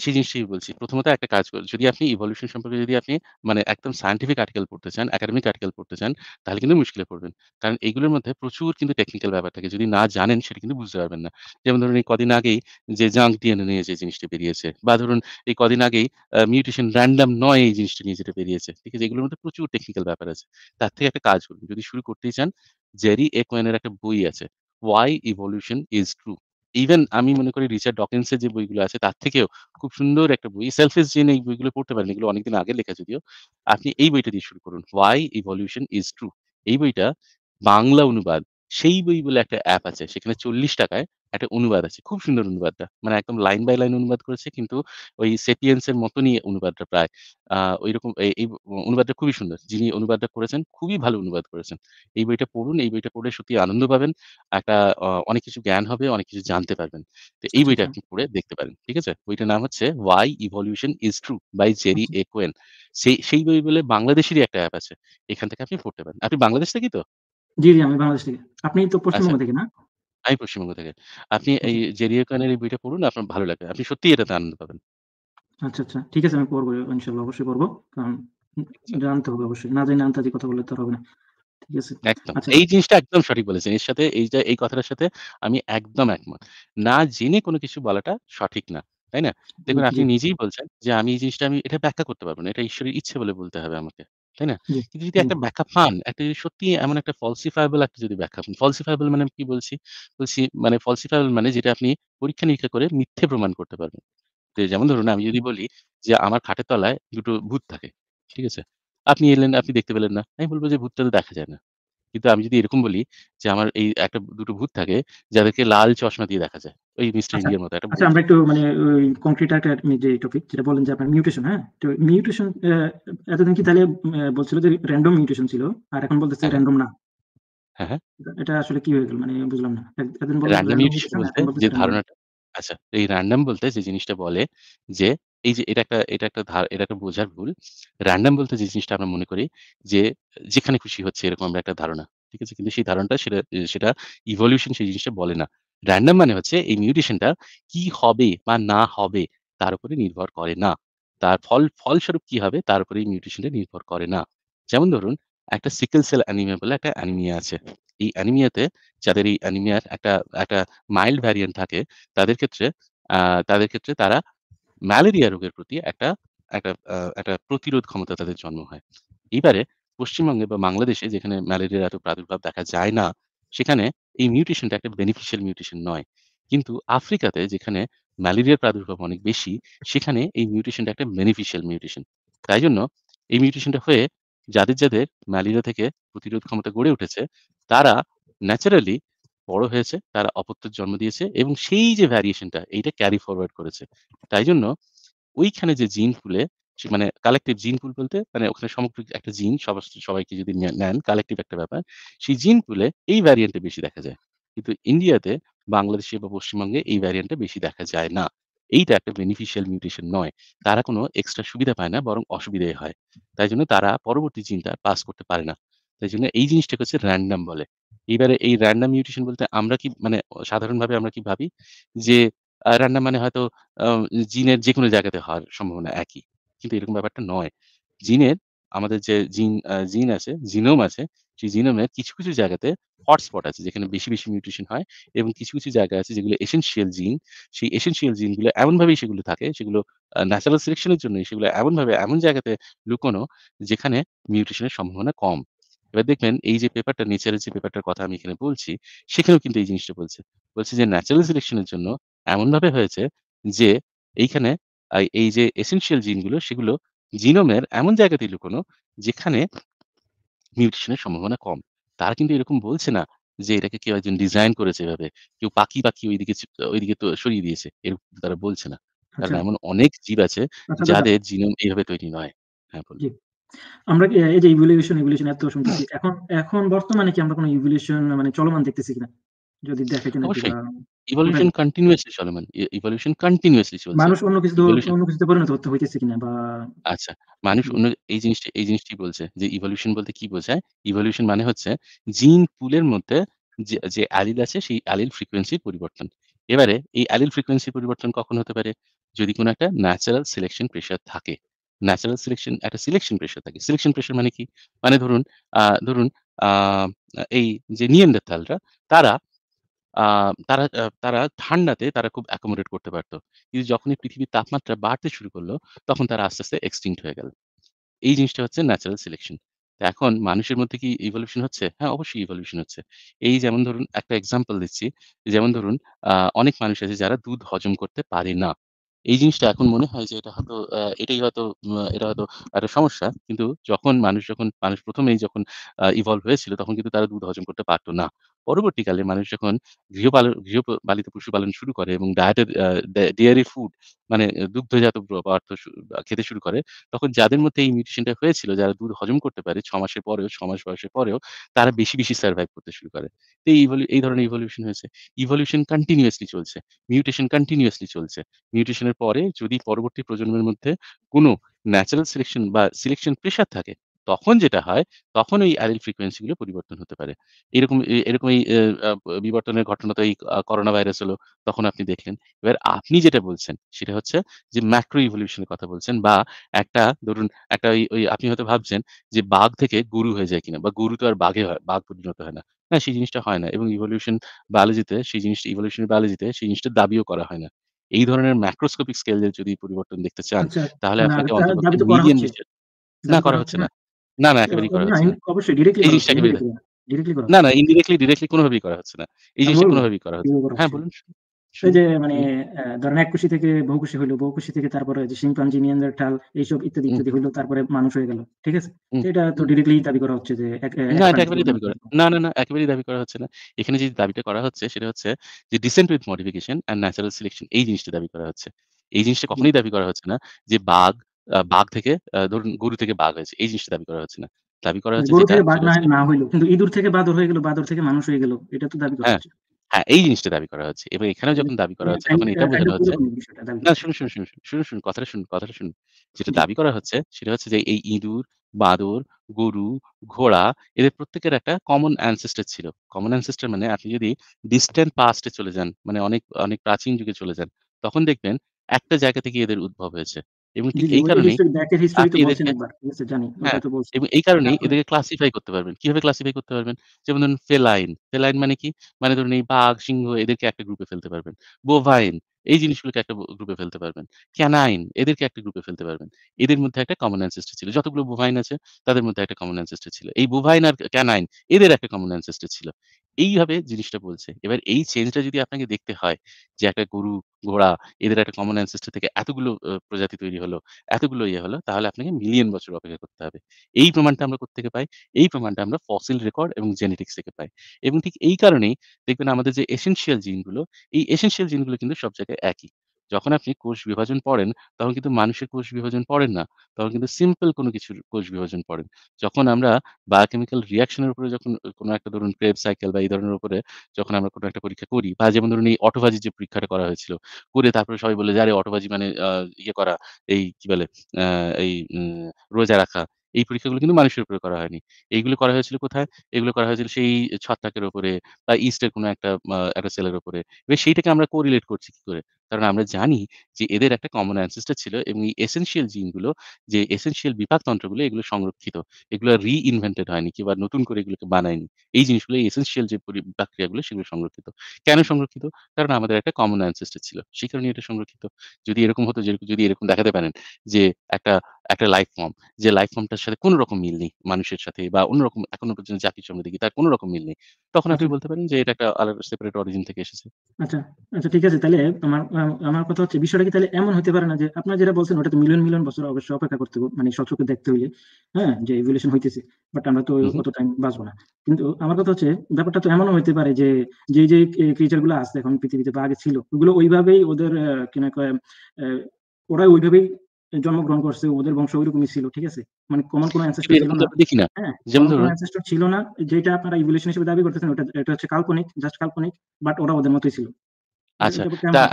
সেই জিনিসটাই বলছি প্রথমত একটা কাজ করুন যদি আপনি ইভলিউশন সম্পর্কে যদি আপনি মানে একদম সায়েন্টিফিক আর্টিকেল পড়তে চান একাডেমিক আর্টিকেল পড়তে চান তাহলে কিন্তু মুশকিলে পড়বেন কারণ এইগুলোর মধ্যে প্রচুর কিন্তু টেকনিক্যাল ব্যাপার থাকে যদি না জানেন সেটা কিন্তু বুঝতে পারবেন না যেমন ধরুন এই কদিন আগেই যে জাঙ্ক ডিএনএ নিয়ে যে জিনিসটা বেরিয়েছে বা ধরুন এই কদিন আগেই মিউটেশন র্যান্ডাম নয় এই জিনিসটা নিয়ে যেটা বেরিয়েছে ঠিক আছে এগুলোর মধ্যে প্রচুর টেকনিক্যাল ব্যাপার আছে তার থেকে একটা কাজ করুন যদি শুরু করতেই চান জেরি একোয়েনের একটা বই আছে। Why evolution is true even আমি মনে করি রিচার্ড ডকিন্স যে বইগুলো আছে তার থেকেও খুব সুন্দর একটা বই সেলফিস সেলফ-হেজ জেন এই বইগুলো পড়তে পারেন। এগুলো অনেকদিন আগে লেখা যদিও। আপনি এই বইটা দিয়ে শুরু করুন। ওয়াই ইভলিউশন ইজ ট্রু এই বইটা বাংলা অনুবাদ। সেই বই বলে একটা অ্যাপ আছে। সেখানে চল্লিশ টাকায় একটা অনুবাদ আছে। খুব সুন্দর অনুবাদটা। মানে একদম লাইন বাই লাইন অনুবাদ করেছে কিন্তু ওই 'সেপিয়েন্স' এর মতনই অনুবাদটা প্রায়। আহ ওইরকম এই এই অনুবাদটা খুবই সুন্দর। যিনি অনুবাদটা করেছেন খুবই ভালো অনুবাদ করেছেন। এই বইটা পড়ুন। এই বইটা পড়ে সত্যি আনন্দ পাবেন। একটা অনেক কিছু জ্ঞান হবে, অনেক কিছু জানতে পারবেন। তো এই আচ্ছা। বইটা আপনি পড়ে দেখতে পারেন। ঠিক আছে? বইটার নাম হচ্ছে why evolution is true by Jerry আচ্ছা। A. সেই সেই বই বলে বাংলাদেশেরই একটা অ্যাপ আছে। এখান থেকে আপনি পড়তে পারেন। আপনি বাংলাদেশ থেকেই তো? জি, জি আমি বাংলাদেশ থেকে। আপনি তো পশ্চিমবঙ্গ আচ্ছা। থেকে না? আমি পশ্চিমবঙ্গ থেকে। আপনি এই জি। জেরিয়ে এই বইটা পড়ুন, আপনার ভালো লাগবে। আপনি সত্যি এটাতে আনন্দ পাবেন। আচ্ছা, আচ্ছা। ঠিক আছে আমি পড়বো ইনশাআল্লাহ অবশ্যই পড়বো। কারণ জানতে হবে অবশ্যই। না জানি আনতাজি কথা বলতে হবে না। ঠিক আছে। একদম। আচ্ছা। এই জিনিসটা একদম সঠিক বলেছেন। এর সাথে এই যে এই কথাটার সাথে আমি একদম একমত। না জেনে কোনো কিছু বলাটা সঠিক না। তাই না? দেখুন আপনি নিজেই বলছেন যে, "আমি এই জিনিসটা আমি এটা ব্যাখ্যা করতে পারবো না। এটা ঈশ্বরের ইচ্ছে বলে বলতে হবে আমাকে।" তাই না কিন্তু যদি একটা ব্যাখ্যা পান একটা যদি সত্যি এমন একটা ফলসিফাইবল একটা যদি ব্যাখ্যা পান ফলসিফাইবল মানে কি বলছি বলছি মানে ফলসিফাইবল মানে যেটা আপনি পরীক্ষা নিরীক্ষা করে মিথ্যে প্রমাণ করতে পারবেন যেমন ধরুন আমি যদি বলি যে আমার খাটের তলায় দুটো ভূত থাকে ঠিক আছে আপনি এলেন আপনি দেখতে পেলেন না আমি বলবো যে ভূতটা তো দেখা যায় না কিন্তু আমি যদি এরকম বলি যে আমার এই একটা দুটো ভূত থাকে যাদেরকে লাল চশমা দিয়ে দেখা যায় ওই মিস্টার আচ্ছা, ইন্ডিয়ার মতো একটা আচ্ছা আমরা একটু মানে কংক্রিট একটা যে টপিক যেটা বলেন যে আপনার মিউটেশন হ্যাঁ তো মিউটেশন এতদিন কি তাহলে বলছিল যে র্যান্ডম মিউটেশন ছিল আর এখন বলতেছে র্যান্ডম হ্যাঁ। না হ্যাঁ, হ্যাঁ এটা আসলে কি হয়ে গেল মানে বুঝলাম না এতদিন বলতে যে ধারণাটা আচ্ছা, এই র্যান্ডম বলতে যে জিনিসটা বলে যে এই যে এটা একটা এটা একটা ধার এটা একটা বোঝার ভুল। র্যান্ডম বলতে যে জিনিসটা আমরা মনে করি যে যেখানে খুশি হচ্ছে এরকম আমরা একটা ধারণা। ঠিক আছে? কিন্তু সেই ধারণাটা সেটা সেটা ইভলিউশন সেই জিনিসটা বলে না। র্যান্ডম মানে হচ্ছে এই মিউটেশনটা কি হবে বা না হবে তার উপরে নির্ভর করে না। তার ফল ফলস্বরূপ কি হবে তার উপরে এই মিউটেশনটা নির্ভর করে না। যেমন ধরুন একটা সিকেল সেল অ্যানিমিয়া বলে একটা অ্যানিমিয়া আছে এই অ্যানিমিয়াতে যাদের এই অ্যানিমিয়ার একটা একটা মাইল্ড ভ্যারিয়েন্ট থাকে তাদের ক্ষেত্রে তাদের ক্ষেত্রে তারা ম্যালেরিয়া রোগের প্রতি একটা একটা একটা প্রতিরোধ ক্ষমতা তাদের জন্ম হয় এইবারে পশ্চিমবঙ্গে বা বাংলাদেশে যেখানে ম্যালেরিয়ার এত প্রাদুর্ভাব দেখা যায় না সেখানে এই মিউটেশনটা একটা বেনিফিশিয়াল মিউটেশন নয় কিন্তু আফ্রিকাতে যেখানে ম্যালেরিয়ার প্রাদুর্ভাব অনেক বেশি সেখানে এই মিউটেশনটা একটা বেনিফিশিয়াল মিউটেশন তাই জন্য এই মিউটেশনটা হয়ে যাদের যাদের ম্যালেরিয়া থেকে প্রতিরোধ ক্ষমতা গড়ে উঠেছে তারা ন্যাচারালি বড় হয়েছে তারা অপত্যের জন্ম দিয়েছে এবং সেই যে ভ্যারিয়েশনটা এইটা ক্যারি ফরওয়ার্ড করেছে তাই জন্য ওইখানে যে জিন পুলে মানে কালেকটিভ জিন পুল বলতে মানে ওখানে সমগ্র একটা জিন সবাইকে যদি নেন কালেকটিভ একটা ব্যাপার সেই জিন পুলে এই ভ্যারিয়েন্টটা বেশি দেখা যায় কিন্তু ইন্ডিয়াতে বাংলাদেশে বা পশ্চিমবঙ্গে এই ভ্যারিয়েন্টটা বেশি দেখা যায় না এইটা একটা বেনিফিশিয়াল মিউটেশন নয় তারা কোনো এক্সট্রা সুবিধা পায় না বরং অসুবিধাই হয় তাই জন্য তারা পরবর্তী চিন্তা পাস করতে পারে না তাই জন্য এই জিনিসটাকে হচ্ছে র্যান্ডাম বলে এইবারে এই র্যান্ডাম মিউটেশন বলতে আমরা কি মানে সাধারণভাবে আমরা কি ভাবি যে র্যান্ডাম মানে হয়তো জিনের যে কোনো জায়গাতে হওয়ার সম্ভাবনা একই কিন্তু এরকম ব্যাপারটা নয় জিনের আমাদের যে জিন জিন আছে জিনোম আছে যে জিনোমের কিছু কিছু জায়গাতে হটস্পট আছে যেখানে বেশি বেশি মিউটেশন হয় এবং কিছু কিছু জায়গা আছে যেগুলো এসেনশিয়াল জিন সেই এসেনশিয়াল জিনগুলো এমনভাবেই সেগুলো থাকে সেগুলো ন্যাচারাল সিলেকশনের জন্য সেগুলো এমনভাবে এমন জায়গাতে লুকোনো যেখানে মিউটেশনের সম্ভাবনা কম এবার দেখবেন এই যে পেপারটা নেচারের যে পেপারটার কথা আমি এখানে বলছি সেখানেও কিন্তু এই জিনিসটা বলছে বলছে যে ন্যাচারাল সিলেকশনের জন্য এমনভাবে হয়েছে যে এইখানে এই যে এসেনশিয়াল জিনগুলো সেগুলো জিনোমের এমন জায়গাতেই লুকোনো যেখানে মিউটেশনের সম্ভাবনা কম। তারা কিন্তু এরকম বলছে না যে এটাকে কেউ একজন ডিজাইন করেছে এভাবে। কেউ পাখি, পাখি ওইদিকে ওইদিকে তো সরিয়ে দিয়েছে। এরকম তারা বলছে না। কারণ আচ্ছা। এমন অনেক জীব আছে আচ্ছা, আচ্ছা, যাদের জিনোম এইভাবে তৈরি নয়। হ্যাঁ বলুন। আমরা এই যে ইভোলিউশন, ইভোলিউশন এত শুনতেছি। হ্যাঁ। এখন এখন বর্তমানে কি আমরা কোন ইভোলিউশন মানে চলমান দেখতেছি কিনা? যদি দেখে কিনা ইভলিউশন কন্টিনিউয়াসলি মানে চলে মানে ইভলিউশন e-, কন্টিনিউয়াসলি মানুষ অন্য কিছু অন্য কিছুতে পরিণত হতে হইতেছে কিনা বা আচ্ছা মানুষ অন্য এই জিনিসটি এই জিনিসটি বলছে যে ইভলিউশন বলতে কি বোঝায় ইভলিউশন মানে হচ্ছে জিন পুলের মধ্যে যে অ্যালিল আছে সেই অ্যালিল ফ্রিকোয়েন্সির পরিবর্তন এবারে এই অ্যালিল ফ্রিকোয়েন্সি পরিবর্তন কখন হতে পারে যদি কোনো একটা ন্যাচারাল সিলেকশন প্রেশার থাকে ন্যাচারাল সিলেকশন একটা সিলেকশন প্রেশার থাকে সিলেকশন প্রেশার মানে কি মানে ধরুন ধরুন এই যে নিয়েন্ডারতালরা তারা তারা তারা ঠান্ডাতে তারা খুব অ্যাকোমোডেট করতে পারত কিন্তু যখনই পৃথিবীর তাপমাত্রা বাড়তে শুরু করলো তখন তারা আস্তে আস্তে এক্সটিংক্ট হয়ে গেল এই জিনিসটা হচ্ছে ন্যাচারাল সিলেকশন এখন মানুষের মধ্যে কি ইভলিউশন হচ্ছে হ্যাঁ অবশ্যই ইভলিউশন হচ্ছে এই যেমন ধরুন একটা এক্সাম্পল দিচ্ছি যেমন ধরুন অনেক মানুষ আছে যারা দুধ হজম করতে পারে না এই জিনিসটা এখন মনে হয় যে এটা হয়তো এটাই হয়তো এটা হয়তো একটা সমস্যা কিন্তু যখন মানুষ যখন মানুষ প্রথমেই যখন ইভলভ হয়েছিল তখন কিন্তু তারা দুধ হজম করতে পারতো না পরবর্তীকালে মানুষ যখন গৃহপালন গৃহপালিত পশুপালন শুরু করে এবং ডায়েটের ডেয়ারি ফুড মানে দুগ্ধজাত পদার্থ খেতে শুরু করে তখন যাদের মধ্যে এই মিউটেশনটা হয়েছিল যারা দুধ হজম করতে পারে ছ মাসের পরেও ছ মাস বয়সের পরেও তারা বেশি বেশি সার্ভাইভ করতে শুরু করে তো এই এই ধরনের ইভলিউশন হয়েছে ইভলিউশন কন্টিনিউয়াসলি চলছে মিউটেশন কন্টিনিউয়াসলি চলছে মিউটেশনের পরে যদি পরবর্তী প্রজন্মের মধ্যে কোনো ন্যাচারাল সিলেকশন বা সিলেকশন প্রেশার থাকে তখন যেটা হয় তখন ওই অ্যালিল ফ্রিকোয়েন্সিগুলো পরিবর্তন হতে পারে এরকম এরকম এই বিবর্তনের ঘটনা তো এই করোনা ভাইরাস হলো তখন আপনি দেখলেন এবার আপনি যেটা বলছেন সেটা হচ্ছে যে ম্যাক্রো ইভলিউশনের কথা বলছেন বা একটা ধরুন একটা ওই ওই আপনি হয়তো ভাবছেন যে বাঘ থেকে গরু হয়ে যায় কিনা বা গরু তো আর বাঘে হয় বাঘ পরিণত হয় না হ্যাঁ সেই জিনিসটা হয় না এবং ইভলিউশন বায়োলজিতে সেই জিনিসটা ইভলিউশনের বায়োলজিতে সেই জিনিসটা দাবিও করা হয় না এই ধরনের ম্যাক্রোস্কোপিক স্কেল যদি পরিবর্তন দেখতে চান আচ্ছা, তাহলে আপনাকে না করা হচ্ছে না না না একেবারেই করা হচ্ছে অবশ্যই এই জিনিসটা একেবারেই করা না না ইনডিরেক্টলি ডিরেক্টলি কোনোভাবেই করা হচ্ছে না এই জিনিসটা কোনোভাবেই করা হচ্ছে হ্যাঁ বলুন যে মানে ধরেন এক কুশি থেকে থেকে তারপরে যে শিম্পাঞ্জি ঠাল এইসব ইত্যাদি ইত্যাদি তারপরে মানুষ হয়ে গেল ঠিক আছে এটা তো ডিরেক্টলি দাবি করা হচ্ছে যে না এটা একেবারেই দাবি করা না না না একেবারেই দাবি করা হচ্ছে না এখানে যে দাবিটা করা হচ্ছে সেটা হচ্ছে যে descent with modification and natural selection এই জিনিসটা দাবি করা হচ্ছে এই জিনিসটা কখনোই দাবি করা হচ্ছে না যে বাঘ বাঘ থেকে ধরুন গরু থেকে বাঘ হয়েছে এই জিনিসটা দাবি করা হচ্ছে না দাবি করা হচ্ছে যেটা বাঘ না না হইলো কিন্তু ইঁদুর থেকে বাদর হয়ে গেল বাদর থেকে মানুষ হয়ে গেল এটা তো দাবি হ্যাঁ, করা হচ্ছে হ্যাঁ এই জিনিসটা দাবি করা হচ্ছে এবং এখানেও যখন দাবি করা হচ্ছে তখন এটা বোঝানো হচ্ছে না শুনুন শুনুন শুনুন শুনুন শুনুন কথাটা শুনুন কথাটা শুনুন যেটা দাবি করা হচ্ছে সেটা হচ্ছে যে এই ইঁদুর বাদর গরু ঘোড়া এদের প্রত্যেকের একটা কমন অ্যানসেস্টার ছিল কমন অ্যানসেস্টার মানে আপনি যদি ডিস্টেন্ট পাস্টে চলে যান মানে অনেক অনেক প্রাচীন যুগে চলে যান তখন দেখবেন একটা জায়গা থেকে এদের উদ্ভব হয়েছে হ্যাঁ, এবং এই কারণে এবং এই কারণে এদেরকে ক্লাসিফাই করতে পারবেন কিভাবে ক্লাসিফাই করতে পারবেন যেমন ধরুন ফেলাইন ফেলাইন মানে কি মানে ধরুন এই বাঘ সিংহ এদেরকে একটা গ্রুপে ফেলতে পারবেন বোভাইন এই জিনিসগুলোকে একটা গ্রুপে ফেলতে পারবেন ক্যানাইন এদেরকে একটা গ্রুপে ফেলতে পারবেন এদের মধ্যে একটা কমন অ্যানসেস্টার ছিল যতগুলো বোভাইন আছে তাদের মধ্যে একটা কমন অ্যানসেস্টার ছিল এই বোভাইন আর ক্যানাইন এদের একটা কমন অ্যানসেস্টার ছিল এইভাবে জিনিসটা বলছে। এবার এই চেঞ্জটা যদি আপনাকে দেখতে হয় যে একটা গরু, ঘোড়া এদের একটা কমন অ্যান্সেস্টার থেকে এতগুলো প্রজাতি তৈরি হলো, এতগুলো ইয়ে হলো তাহলে আপনাকে মিলিয়ন বছর অপেক্ষা করতে হবে। এই প্রমাণটা আমরা কোত্থেকে পাই? এই প্রমাণটা আমরা ফসিল রেকর্ড এবং জেনেটিক্স থেকে পাই। এবং ঠিক এই কারণেই দেখবেন আমাদের যে এসেনশিয়াল জিনগুলো, এই এসেনশিয়াল জিনগুলো কিন্তু সব জায়গায় একই। যখন আপনি কোষ বিভাজন পড়েন তখন কিন্তু মানুষের কোষ বিভাজন পড়েন না তখন কিন্তু সিম্পল কোনো কিছুর কোষ বিভাজন পড়েন যখন আমরা বায়োকেমিক্যাল রিয়াকশনের উপরে যখন কোনো একটা ধরুন ক্রেব সাইকেল বা এই ধরনের উপরে যখন আমরা কোনো একটা পরীক্ষা করি বা যেমন ধরুন এই অটোভাজি যে পরীক্ষাটা করা হয়েছিল করে তারপরে সবাই বলে যে আরে অটোভাজি মানে ইয়ে করা এই কি বলে এই রোজা রাখা এই পরীক্ষাগুলো কিন্তু মানুষের উপরে করা হয়নি এইগুলো করা হয়েছিল কোথায় এগুলো করা হয়েছিল সেই ছত্রাকের উপরে বা ইস্টের কোনো একটা একটা সেলের উপরে এবার সেইটাকে আমরা কোরিলেট করছি কি করে কারণ আমরা জানি যে এদের একটা কমন অ্যানসেস্টার ছিল এবং এই এসেন্সিয়াল জিনগুলো যে এসেনশিয়াল বিভাগতন্ত্রগুলো এগুলো সংরক্ষিত এগুলো রি ইনভেন্টেড হয়নি কিংবা নতুন করে এগুলোকে বানায়নি এই জিনিসগুলো এসেন্সিয়াল যে প্রক্রিয়াগুলো সেগুলো সংরক্ষিত কেন সংরক্ষিত কারণ আমাদের একটা কমন অ্যানসেস্টার ছিল সেই কারণে এটা সংরক্ষিত যদি এরকম হতো যদি এরকম দেখাতে পারেন যে একটা একটা লাইফ ফর্ম যে লাইফ ফর্মটার সাথে কোনো রকম মিল নেই মানুষের সাথে বা অন্যরকম এখনো পর্যন্ত যা কিছু আমরা দেখি তার কোনো রকম মিল নেই তখন আপনি আচ্ছা। বলতে পারেন যে এটা একটা আলাদা সেপারেট অরিজিন থেকে এসেছে আচ্ছা আচ্ছা ঠিক আছে তাহলে আমার আমার কথা হচ্ছে বিষয়টা কি তাহলে এমন হতে পারে না যে আপনারা যেটা বলছেন ওটা তো মিলিয়ন মিলিয়ন বছর অবশ্যই অপেক্ষা করতে মানে সচকে দেখতে হইলে হ্যাঁ যে ইভলিউশন হইতেছে বাট আমরা তো অত টাইম বাঁচবো না কিন্তু আমার কথা হচ্ছে ব্যাপারটা তো এমনও হতে পারে যে যে যে ক্রিয়েচার গুলো আছে এখন পৃথিবীতে বা আগে ছিল ওগুলো ওইভাবেই ওদের কিনা ওরা ওইভাবেই জন্মগ্রহণ করছে ওদের বংশ ওইরকমই ছিল ঠিক আছে মানে কমন কোনো অ্যানসেস্টর ছিল না যেটা আপনারা ইভলিউশন হিসেবে দাবি করতেছেন ওটা এটা হচ্ছে কাল্পনিক জাস্ট কাল্পনিক বাট ওরা ওদের মতই ছিল আচ্ছা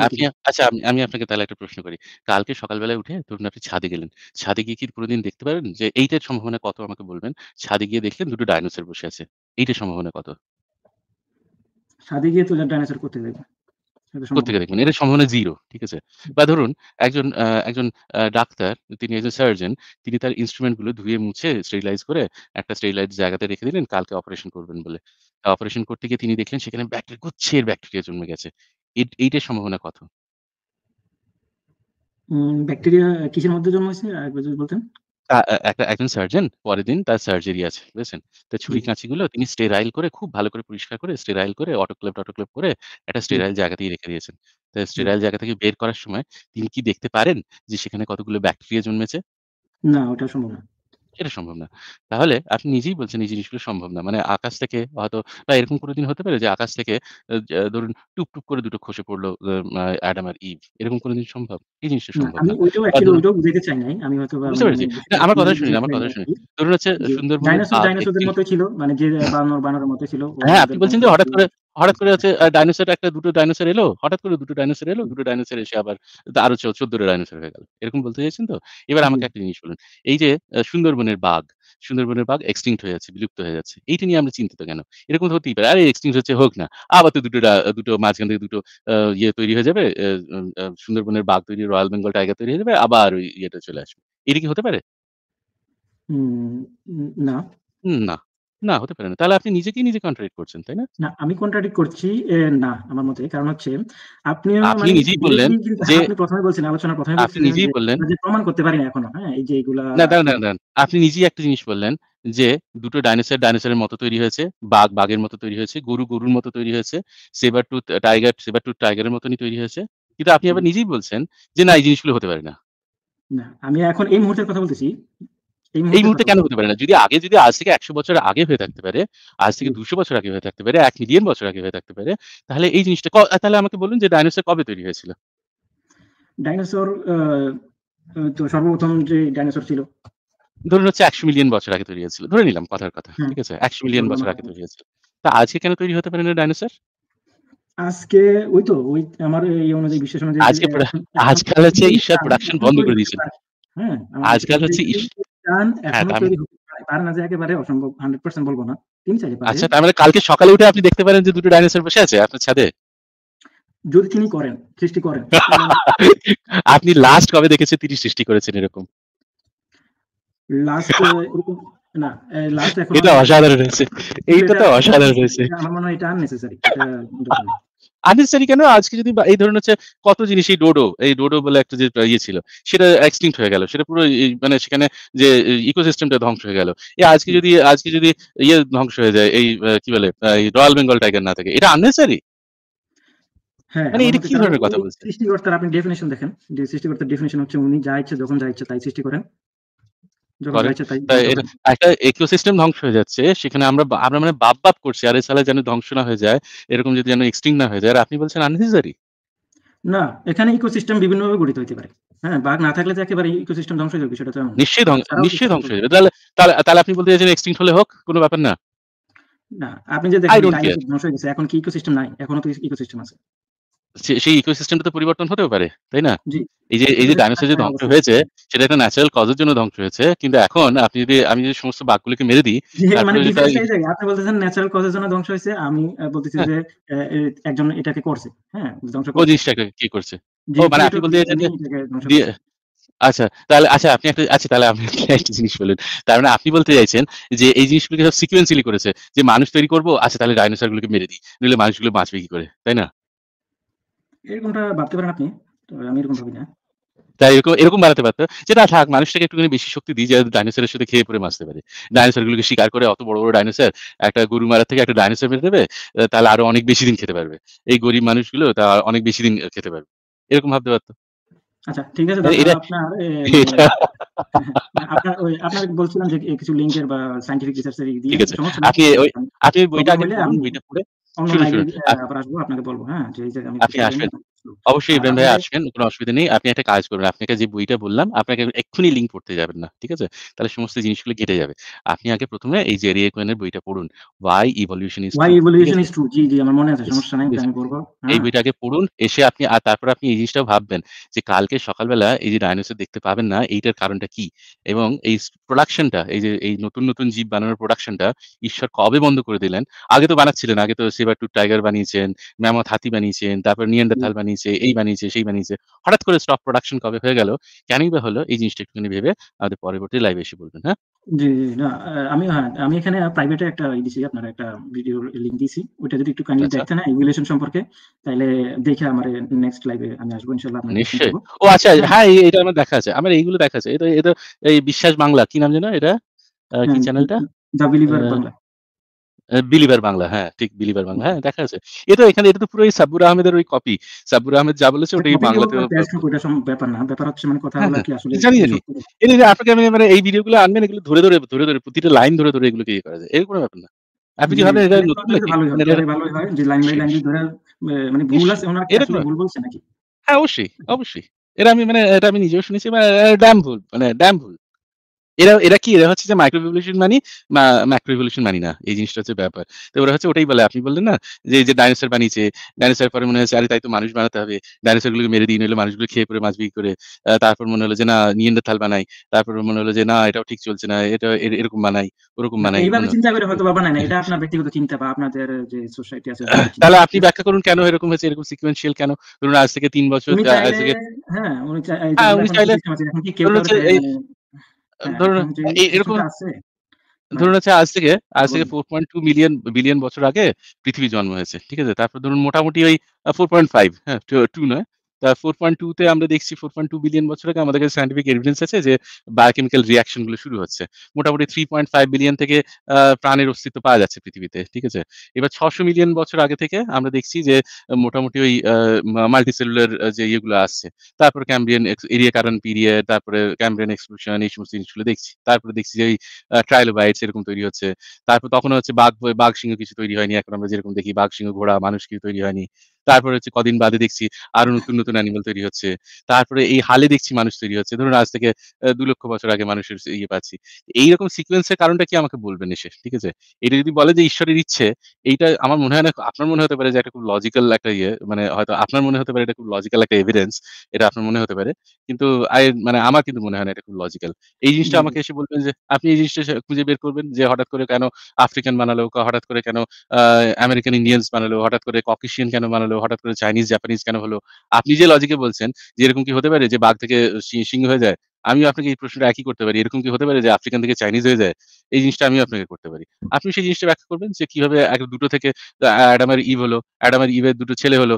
আপনি আচ্ছা আমি আপনাকে তাহলে একটা প্রশ্ন করি কালকে সকালবেলায় উঠে ধরুন আপনি ছাদে গেলেন ছাদে গিয়ে কি দিন দেখতে পারেন যে এইটার সম্ভাবনা কত আমাকে বলবেন ছাদে গিয়ে দেখলেন দুটো ডাইনোসর বসে আছে এইটার সম্ভাবনা কত ছাদে গিয়ে তো ডাইনোসর করতে দেখবেন কোথেকে দেখবেন এটা সম্ভাবনা জিরো ঠিক আছে বা ধরুন একজন একজন ডাক্তার তিনি একজন সার্জন তিনি তার গুলো ধুয়ে মুছে স্টেরিলাইজ করে একটা স্টেরিলাইজ জায়গাতে রেখে দিলেন কালকে অপারেশন করবেন বলে অপারেশন করতে গিয়ে তিনি দেখলেন সেখানে ব্যাকটেরিয়া গুচ্ছের ব্যাকটেরিয়া জন্মে গেছে এইটার সম্ভাবনা কত ব্যাকটেরিয়া কিসের মধ্যে জন্মেছে একবার যদি বলতেন একটা একজন সার্জন পরের দিন তার সার্জারি আছে বুঝেছেন তো ছুরি কাঁচি কাঁচিগুলো তিনি স্টেরাইল করে খুব ভালো করে পরিষ্কার করে স্টেরাইল করে অটোক্লেভ অটোক্লেপ করে একটা স্টেরাইল স্টেরাইল জায়গাতেই রেখে দিয়েছেন। তো স্টেরাইল জায়গা থেকে বের করার সময় তিনি কি দেখতে পারেন যে সেখানে কতগুলো ব্যাকটেরিয়া জন্মেছে? না, ওটা সম্ভব না। এটা সম্ভব না। তাহলে আপনি নিজেই বলছেন এই জিনিসগুলো সম্ভব না। মানে আকাশ থেকে হয়তো বা এরকম কোনো দিন হতে পারে যে আকাশ থেকে ধরুন টুপ, টুপ করে দুটো খসে পড়লো অ্যাডাম আর ইভ। এরকম কোনো দিন সম্ভব? এই জিনিসটা সম্ভব মানে আমার কথা শুনি আমার কথা শুনি ধরুন হচ্ছে যে ছিল। মানে যে বানর, বানরের মতোই ছিল। হ্যাঁ, আপনি বলছেন যে হঠাৎ করে হঠাৎ করে আছে ডাইনোসর একটা দুটো ডাইনোসর এলো হঠাৎ করে দুটো ডাইনোসর এলো দুটো ডাইনোসর এসে আবার আরো চোদ্দটা ডাইনোসর হয়ে গেল এরকম বলতে চাইছেন তো এবার আমাকে একটা জিনিস বলুন এই যে সুন্দরবনের বাঘ সুন্দরবনের বাঘ এক্সটিংক্ট হয়ে যাচ্ছে বিলুপ্ত হয়ে যাচ্ছে এইটা নিয়ে আমরা চিন্তিত কেন এরকম হতেই পারে আরে এক্সটিংক্ট হচ্ছে হোক না আবার তো দুটো দুটো মাঝখান থেকে দুটো ইয়ে তৈরি হয়ে যাবে সুন্দরবনের বাঘ তৈরি রয়্যাল বেঙ্গল টাইগার তৈরি হয়ে যাবে আবার ওই ইয়েটা চলে আসবে এটা কি হতে পারে না না না হতে পারে না। তাহলে আপনি নিজেকেই নিজে কন্ট্রাডিক্ট করছেন, তাই না? না, আমি কন্ট্রাডিক্ট করছি না আমার মতে। কারণ হচ্ছে আপনি আপনি মানে নিজেই বললেন যে আপনি প্রথমে বলছেন, আলোচনার আপনি নিজেই বললেন যে প্রমাণ করতে পারি না এখনো, হ্যাঁ? এই যে এগুলা না, দাঁড়ান, দাঁড়ান, আপনি নিজেই একটা জিনিস বললেন যে, "দুটো ডাইনোসর ডাইনোসরের মতো তৈরি হয়েছে, বাঘ বাঘের মতো তৈরি হয়েছে, গরু গরুর মতো তৈরি হয়েছে, সেবার টুথ টাইগার সেবার টুথ টাইগারের মতনই তৈরি হয়েছে।" কিন্তু আপনি আবার নিজেই বলছেন যে, "না, এই জিনিসগুলো হতে পারে না।" না, আমি এখন এই মুহূর্তের কথা বলতেছি। এই মুহূর্তে কেন হতে পারে না যদি আগে যদি আজ থেকে একশো বছর আগে হয়ে থাকতে পারে আজ থেকে দুশো বছর আগে হয়ে থাকতে পারে এক মিলিয়ন বছর আগে হয়ে থাকতে পারে তাহলে এই জিনিসটা তাহলে আমাকে বলুন যে ডাইনোসর কবে তৈরি হয়েছিল ডাইনোসর তো সর্বপ্রথম যে ডাইনোসর ছিল ধরুন হচ্ছে একশো মিলিয়ন বছর আগে তৈরি হয়েছিল ধরে নিলাম কথার কথা ঠিক আছে একশো মিলিয়ন বছর আগে তৈরি হয়েছিল তা আজকে কেন তৈরি হতে পারে না ডাইনোসর আজকে ওই তো ওই আমার এই অনুযায়ী বিশ্লেষণ আজকে আজকাল হচ্ছে ঈশ্বর প্রোডাকশন বন্ধ করে দিয়েছিল হ্যাঁ আজকাল হচ্ছে হ্যাঁ, আচ্ছা, মানে কালকে সকালে উঠে আপনি দেখতে পারেন যে দুটো ডাইনোসর বসে আছে আপনার ছাদে যদি তিনি করেন সৃষ্টি করেন আপনি লাস্ট কবে দেখেছেন তিনি সৃষ্টি করেছেন এরকম লাস্ট না লাস্ট এখন এটা অসাধারণ হয়েছে এইটা তো অসাধারণ হয়েছে আমার মনে হয় এটা আননেসেসারি আননেসারি কেন আজকে যদি এই ধরনের হচ্ছে কত জিনিস এই ডোডো এই ডোডো বলে একটা যে ইয়ে ছিল সেটা এক্সটিংক্ট হয়ে গেল সেটা পুরো মানে সেখানে যে ইকোসিস্টেমটা ধ্বংস হয়ে গেল এ আজকে যদি আজকে যদি ইয়ে ধ্বংস হয়ে যায় এই কি বলে এই রয়্যাল বেঙ্গল টাইগার না থাকে এটা আননেসারি হ্যাঁ, মানে সৃষ্টিকর্তার আপনি ডেফিনেশন দেখেন যে সৃষ্টিকর্তার ডেফিনেশন হচ্ছে উনি যা ইচ্ছে যখন যা ইচ্ছে তাই সৃষ্টি করেন একটা ইকোসিস্টেম ধ্বংস হয়ে যাচ্ছে সেখানে আমরা আমরা মানে বাপ বাপ করছি আর এছাড়া যেন ধ্বংস না হয়ে যায় এরকম যদি যেন এক্সটিং না হয়ে যায় আর আপনি বলছেন আননেসেসারি না এখানে ইকোসিস্টেম ভাবে গঠিত হতে পারে হ্যাঁ বাঘ না থাকলে তো একেবারে ইকোসিস্টেম ধ্বংস হয়ে যাবে সেটা তো নিশ্চয়ই ধ্বংস নিশ্চয়ই ধ্বংস হয়ে যাবে তাহলে তাহলে আপনি বলতে চাইছেন এক্সটিং হলে হোক কোনো ব্যাপার না না আপনি যে দেখেন ধ্বংস হয়ে গেছে এখন কি ইকোসিস্টেম নাই এখনো তো ইকোসিস্টেম আছে সেই ইকোসিস্টেমটা তো পরিবর্তন হতেও পারে তাই না এই যে এই যে ডাইনোসর যে হ্যাঁ, ধ্বংস হয়েছে সেটা একটা ন্যাচারাল কজের জন্য ধ্বংস হয়েছে কিন্তু এখন আপনি যদি আমি যদি সমস্ত বাঘগুলোকে মেরে দিই হ্যাঁ, মানে আপনি বলতেছেন ন্যাচারাল কজের জন্য ধ্বংস হয়েছে আমি বলতেছি হ্যাঁ। যে একজন এটাকে করছে হ্যাঁ ধ্বংস করছে জিনিসটাকে কি করছে ও মানে আপনি বলতে আচ্ছা তাহলে আচ্ছা আপনি একটা আচ্ছা তাহলে আপনি একটা জিনিস বলেন তার মানে আপনি বলতে চাইছেন যে এই জিনিসগুলোকে সব সিকুয়েন্সিয়ালি করেছে যে মানুষ তৈরি করবো আচ্ছা তাহলে ডাইনোসর গুলোকে মেরে দিই নইলে মানুষগুলো বাঁচবে কি করে তাই না এরকমটা ভাবতে পারেন আপনি আমি এরকম ভাবি না তাই এরকম এরকম বাড়াতে পারতো যেটা থাক মানুষটাকে একটুখানি বেশি শক্তি দিয়ে যায় ডাইনোসরের সাথে খেয়ে পরে মারতে পারে ডাইনোসর গুলোকে শিকার করে অত বড় বড় ডাইনোসর একটা গরু মারার থেকে একটা ডাইনোসর মেরে দেবে তাহলে আরো অনেক বেশি দিন খেতে পারবে এই গরিব মানুষগুলো তা অনেক বেশি দিন খেতে পারবে এরকম ভাবতে পারতো আচ্ছা ঠিক আছে আপনার মানে আপনার ওই আপনার বলছিলাম যে কিছু বা রিসার্চের দিয়ে আপনি আপনি বইটা বইটা পড়ে অন্য লাইভে আপনাকে বলবো হ্যাঁ যে আমি আপনি আসবেন অবশ্যই ইব্রাহিম ভাই আসবেন কোনো অসুবিধা নেই আপনি একটা কাজ করবেন আপনাকে যে বইটা বললাম আপনাকে এক্ষুনি লিঙ্ক পড়তে যাবেন না ঠিক আছে তাহলে সমস্ত জিনিসগুলো কেটে যাবে আপনি আগে প্রথমে এই যে কোয়েনের বইটা পড়ুন why evolution is why evolution is true জি জি আমার মনে আছে সমস্যা নাই আমি করব এই হ্যাঁ। বইটা আগে পড়ুন এসে আপনি আর তারপর আপনি এই জিনিসটা ভাববেন যে কালকে সকালবেলা এই যে ডাইনোসর দেখতে পাবেন না এইটার কারণটা কি এবং এই প্রোডাকশনটা এই যে এই নতুন নতুন জীব বানানোর প্রোডাকশনটা ঈশ্বর কবে বন্ধ করে দিলেন আগে তো বানাচ্ছিলেন আগে তো সেবার টু টাইগার বানিয়েছেন ম্যামথ হাতি বানিয়েছেন তারপর নিয়েন্ডার থাল বানিয়েছেন বানিয়েছে এই বানিয়েছে সেই বানিয়েছে হঠাৎ করে স্টক প্রোডাকশন কবে হয়ে গেল কেনই বা হলো এই জিনিসটা একটুখানি ভেবে আমাদের পরবর্তী লাইভে এসে বলবেন হ্যাঁ জি জি না আমি হ্যাঁ আমি এখানে প্রাইভেটে একটা ই দিছি আপনার একটা ভিডিও লিংক দিছি ওটা যদি একটু কাইন্ডলি দেখতেন এই রিলেশন সম্পর্কে তাহলে দেখে আমার নেক্সট লাইভে আমি আসবো ইনশাআল্লাহ নিশ্চয়ই ও আচ্ছা হ্যাঁ, হ্যাঁ এটা আমার দেখা আছে আমার এইগুলো দেখা আছে এটা এটা এই বিশ্বাস বাংলা কি নাম জানো এটা কি চ্যানেলটা the believer Bangla believer Bangla হ্যাঁ ঠিক বিলিভার বাংলা হ্যাঁ দেখা আছে এটা এখানে এটা তো পুরোই সাবুর আহমেদের ওই কপি সাবুর আহমেদ যা বলেছে ওটাই বাংলাতে ব্যাপার না ব্যাপার হচ্ছে মানে কথা হ্যাঁ, হলো হ্যাঁ, কি আসলে জানি জানি এই যে আপনাকে আমি মানে এই ভিডিওগুলো আনবেন এগুলো ধরে ধরে ধরে ধরে প্রতিটা লাইন ধরে ধরে এগুলোকে ইয়ে করা যায় এর কোনো ব্যাপার না আপনি মানে মানে কি এটা নতুন নাকি হয় যে লাইন বাই লাইন ধরে মানে ভুল আছে ওনার আসলে ভুল বলছে নাকি হ্যাঁ অবশ্যই অবশ্যই এটা আমি মানে এটা আমি নিজেও শুনেছি মানে ড্যাম ভুল মানে ড্যাম ভুল এরা এরা কি এরা হচ্ছে যে মাইক্রো রিভলিউশন মানি ম্যাক্রো রিভলিউশন মানি না এই জিনিসটা হচ্ছে ব্যাপার তো ওরা হচ্ছে ওটাই বলে আপনি বললেন না যে যে ডাইনোসর বানিয়েছে ডাইনোসর পরে মনে হচ্ছে আরে তাই তো মানুষ বানাতে হবে ডাইনোসর গুলোকে মেরে দিয়ে নিলো মানুষগুলো খেয়ে পরে মাছ বিক্রি করে তারপর মনে হলো যে না থাল বানাই তারপর মনে হলো যে না এটাও ঠিক চলছে না এটা এরকম বানাই ওরকম বানাই এইভাবে চিন্তা করে হয়তো বানায় না এটা আপনার ব্যক্তিগত চিন্তা বা আপনাদের যে সোসাইটি আছে তাহলে আপনি ব্যাখ্যা করুন কেন এরকম হয়েছে এরকম সিকোয়েন্সিয়াল কেন ধরুন আজ থেকে তিন বছর হ্যাঁ উনি হ্যাঁ, চাইলে হ্যাঁ, ধরুন এরকম মানে ধরুন আছে আজ থেকে আজ থেকে four point two million billion বছর আগে পৃথিবী জন্ম হয়েছে ঠিক আছে তারপর ধরুন মোটামুটি ওই ফোর পয়েন্ট ফাইভ হ্যাঁ টু নয় ফোর পয়েন্ট টু তে আমরা দেখছি ফোর পয়েন্ট টু বিলিয়ন বছর আগে আমাদের কাছে সাইন্টিফিক এভিডেন্স আছে যে বায়োকেমিক্যাল রিয়াকশন গুলো শুরু হচ্ছে মোটামুটি থ্রি পয়েন্ট ফাইভ বিলিয়ন থেকে প্রাণের অস্তিত্ব পাওয়া যাচ্ছে পৃথিবীতে ঠিক আছে এবার ছশো মিলিয়ন বছর আগে থেকে আমরা দেখছি যে মোটামুটি ওই মাল্টিসেলুলার যে ইয়েগুলো আসছে তারপর ক্যাম্বিয়ান এরিয়া কারণ পিরিয়ড তারপরে ক্যাম্বিয়ান এক্সপ্লোশন এই সমস্ত জিনিসগুলো দেখছি তারপরে দেখছি যে ওই ট্রাইলোবাইটস এরকম তৈরি হচ্ছে তারপর তখন হচ্ছে বাঘ বাঘ সিংহ কিছু তৈরি হয়নি এখন আমরা যেরকম দেখি বাঘ সিংহ ঘোড়া মানুষ কিছু তৈরি হয়নি তারপরে হচ্ছে কদিন বাদে দেখছি আরো নতুন নতুন অ্যানিমেল তৈরি হচ্ছে তারপরে এই হালে দেখছি মানুষ তৈরি হচ্ছে ধরুন আজ থেকে দু লক্ষ বছর আগে মানুষের ইয়ে পাচ্ছি এইরকম সিকোয়েন্সের কারণটা কি আমাকে বলবেন এসে ঠিক আছে এটা যদি বলে যে ঈশ্বরের ইচ্ছে এইটা আমার মনে হয় না আপনার মনে হতে পারে যে একটা খুব লজিক্যাল একটা ইয়ে মানে হয়তো আপনার মনে হতে পারে এটা খুব লজিক্যাল একটা এভিডেন্স এটা আপনার মনে হতে পারে কিন্তু আই মানে আমার কিন্তু মনে হয় না এটা খুব লজিক্যাল এই জিনিসটা আমাকে এসে বলবেন যে আপনি এই জিনিসটা খুঁজে বের করবেন যে হঠাৎ করে কেন আফ্রিকান বানালো হঠাৎ করে কেন আমেরিকান ইন্ডিয়ান্স বানালো হঠাৎ করে ককেশিয়ান কেন বানালো হলো হঠাৎ করে চাইনিজ জাপানিজ কেন হলো আপনি যে লজিকে বলছেন যে এরকম কি হতে পারে যে বাঘ থেকে সিংহ হয়ে যায় আমি আপনাকে এই প্রশ্নটা একই করতে পারি এরকম কি হতে পারে যে আফ্রিকান থেকে চাইনিজ হয়ে যায় এই জিনিসটা আমি আপনাকে করতে পারি আপনি সেই জিনিসটা ব্যাখ্যা করবেন যে কিভাবে এক দুটো থেকে অ্যাডামের ইভ হলো অ্যাডামের ইভের দুটো ছেলে হলো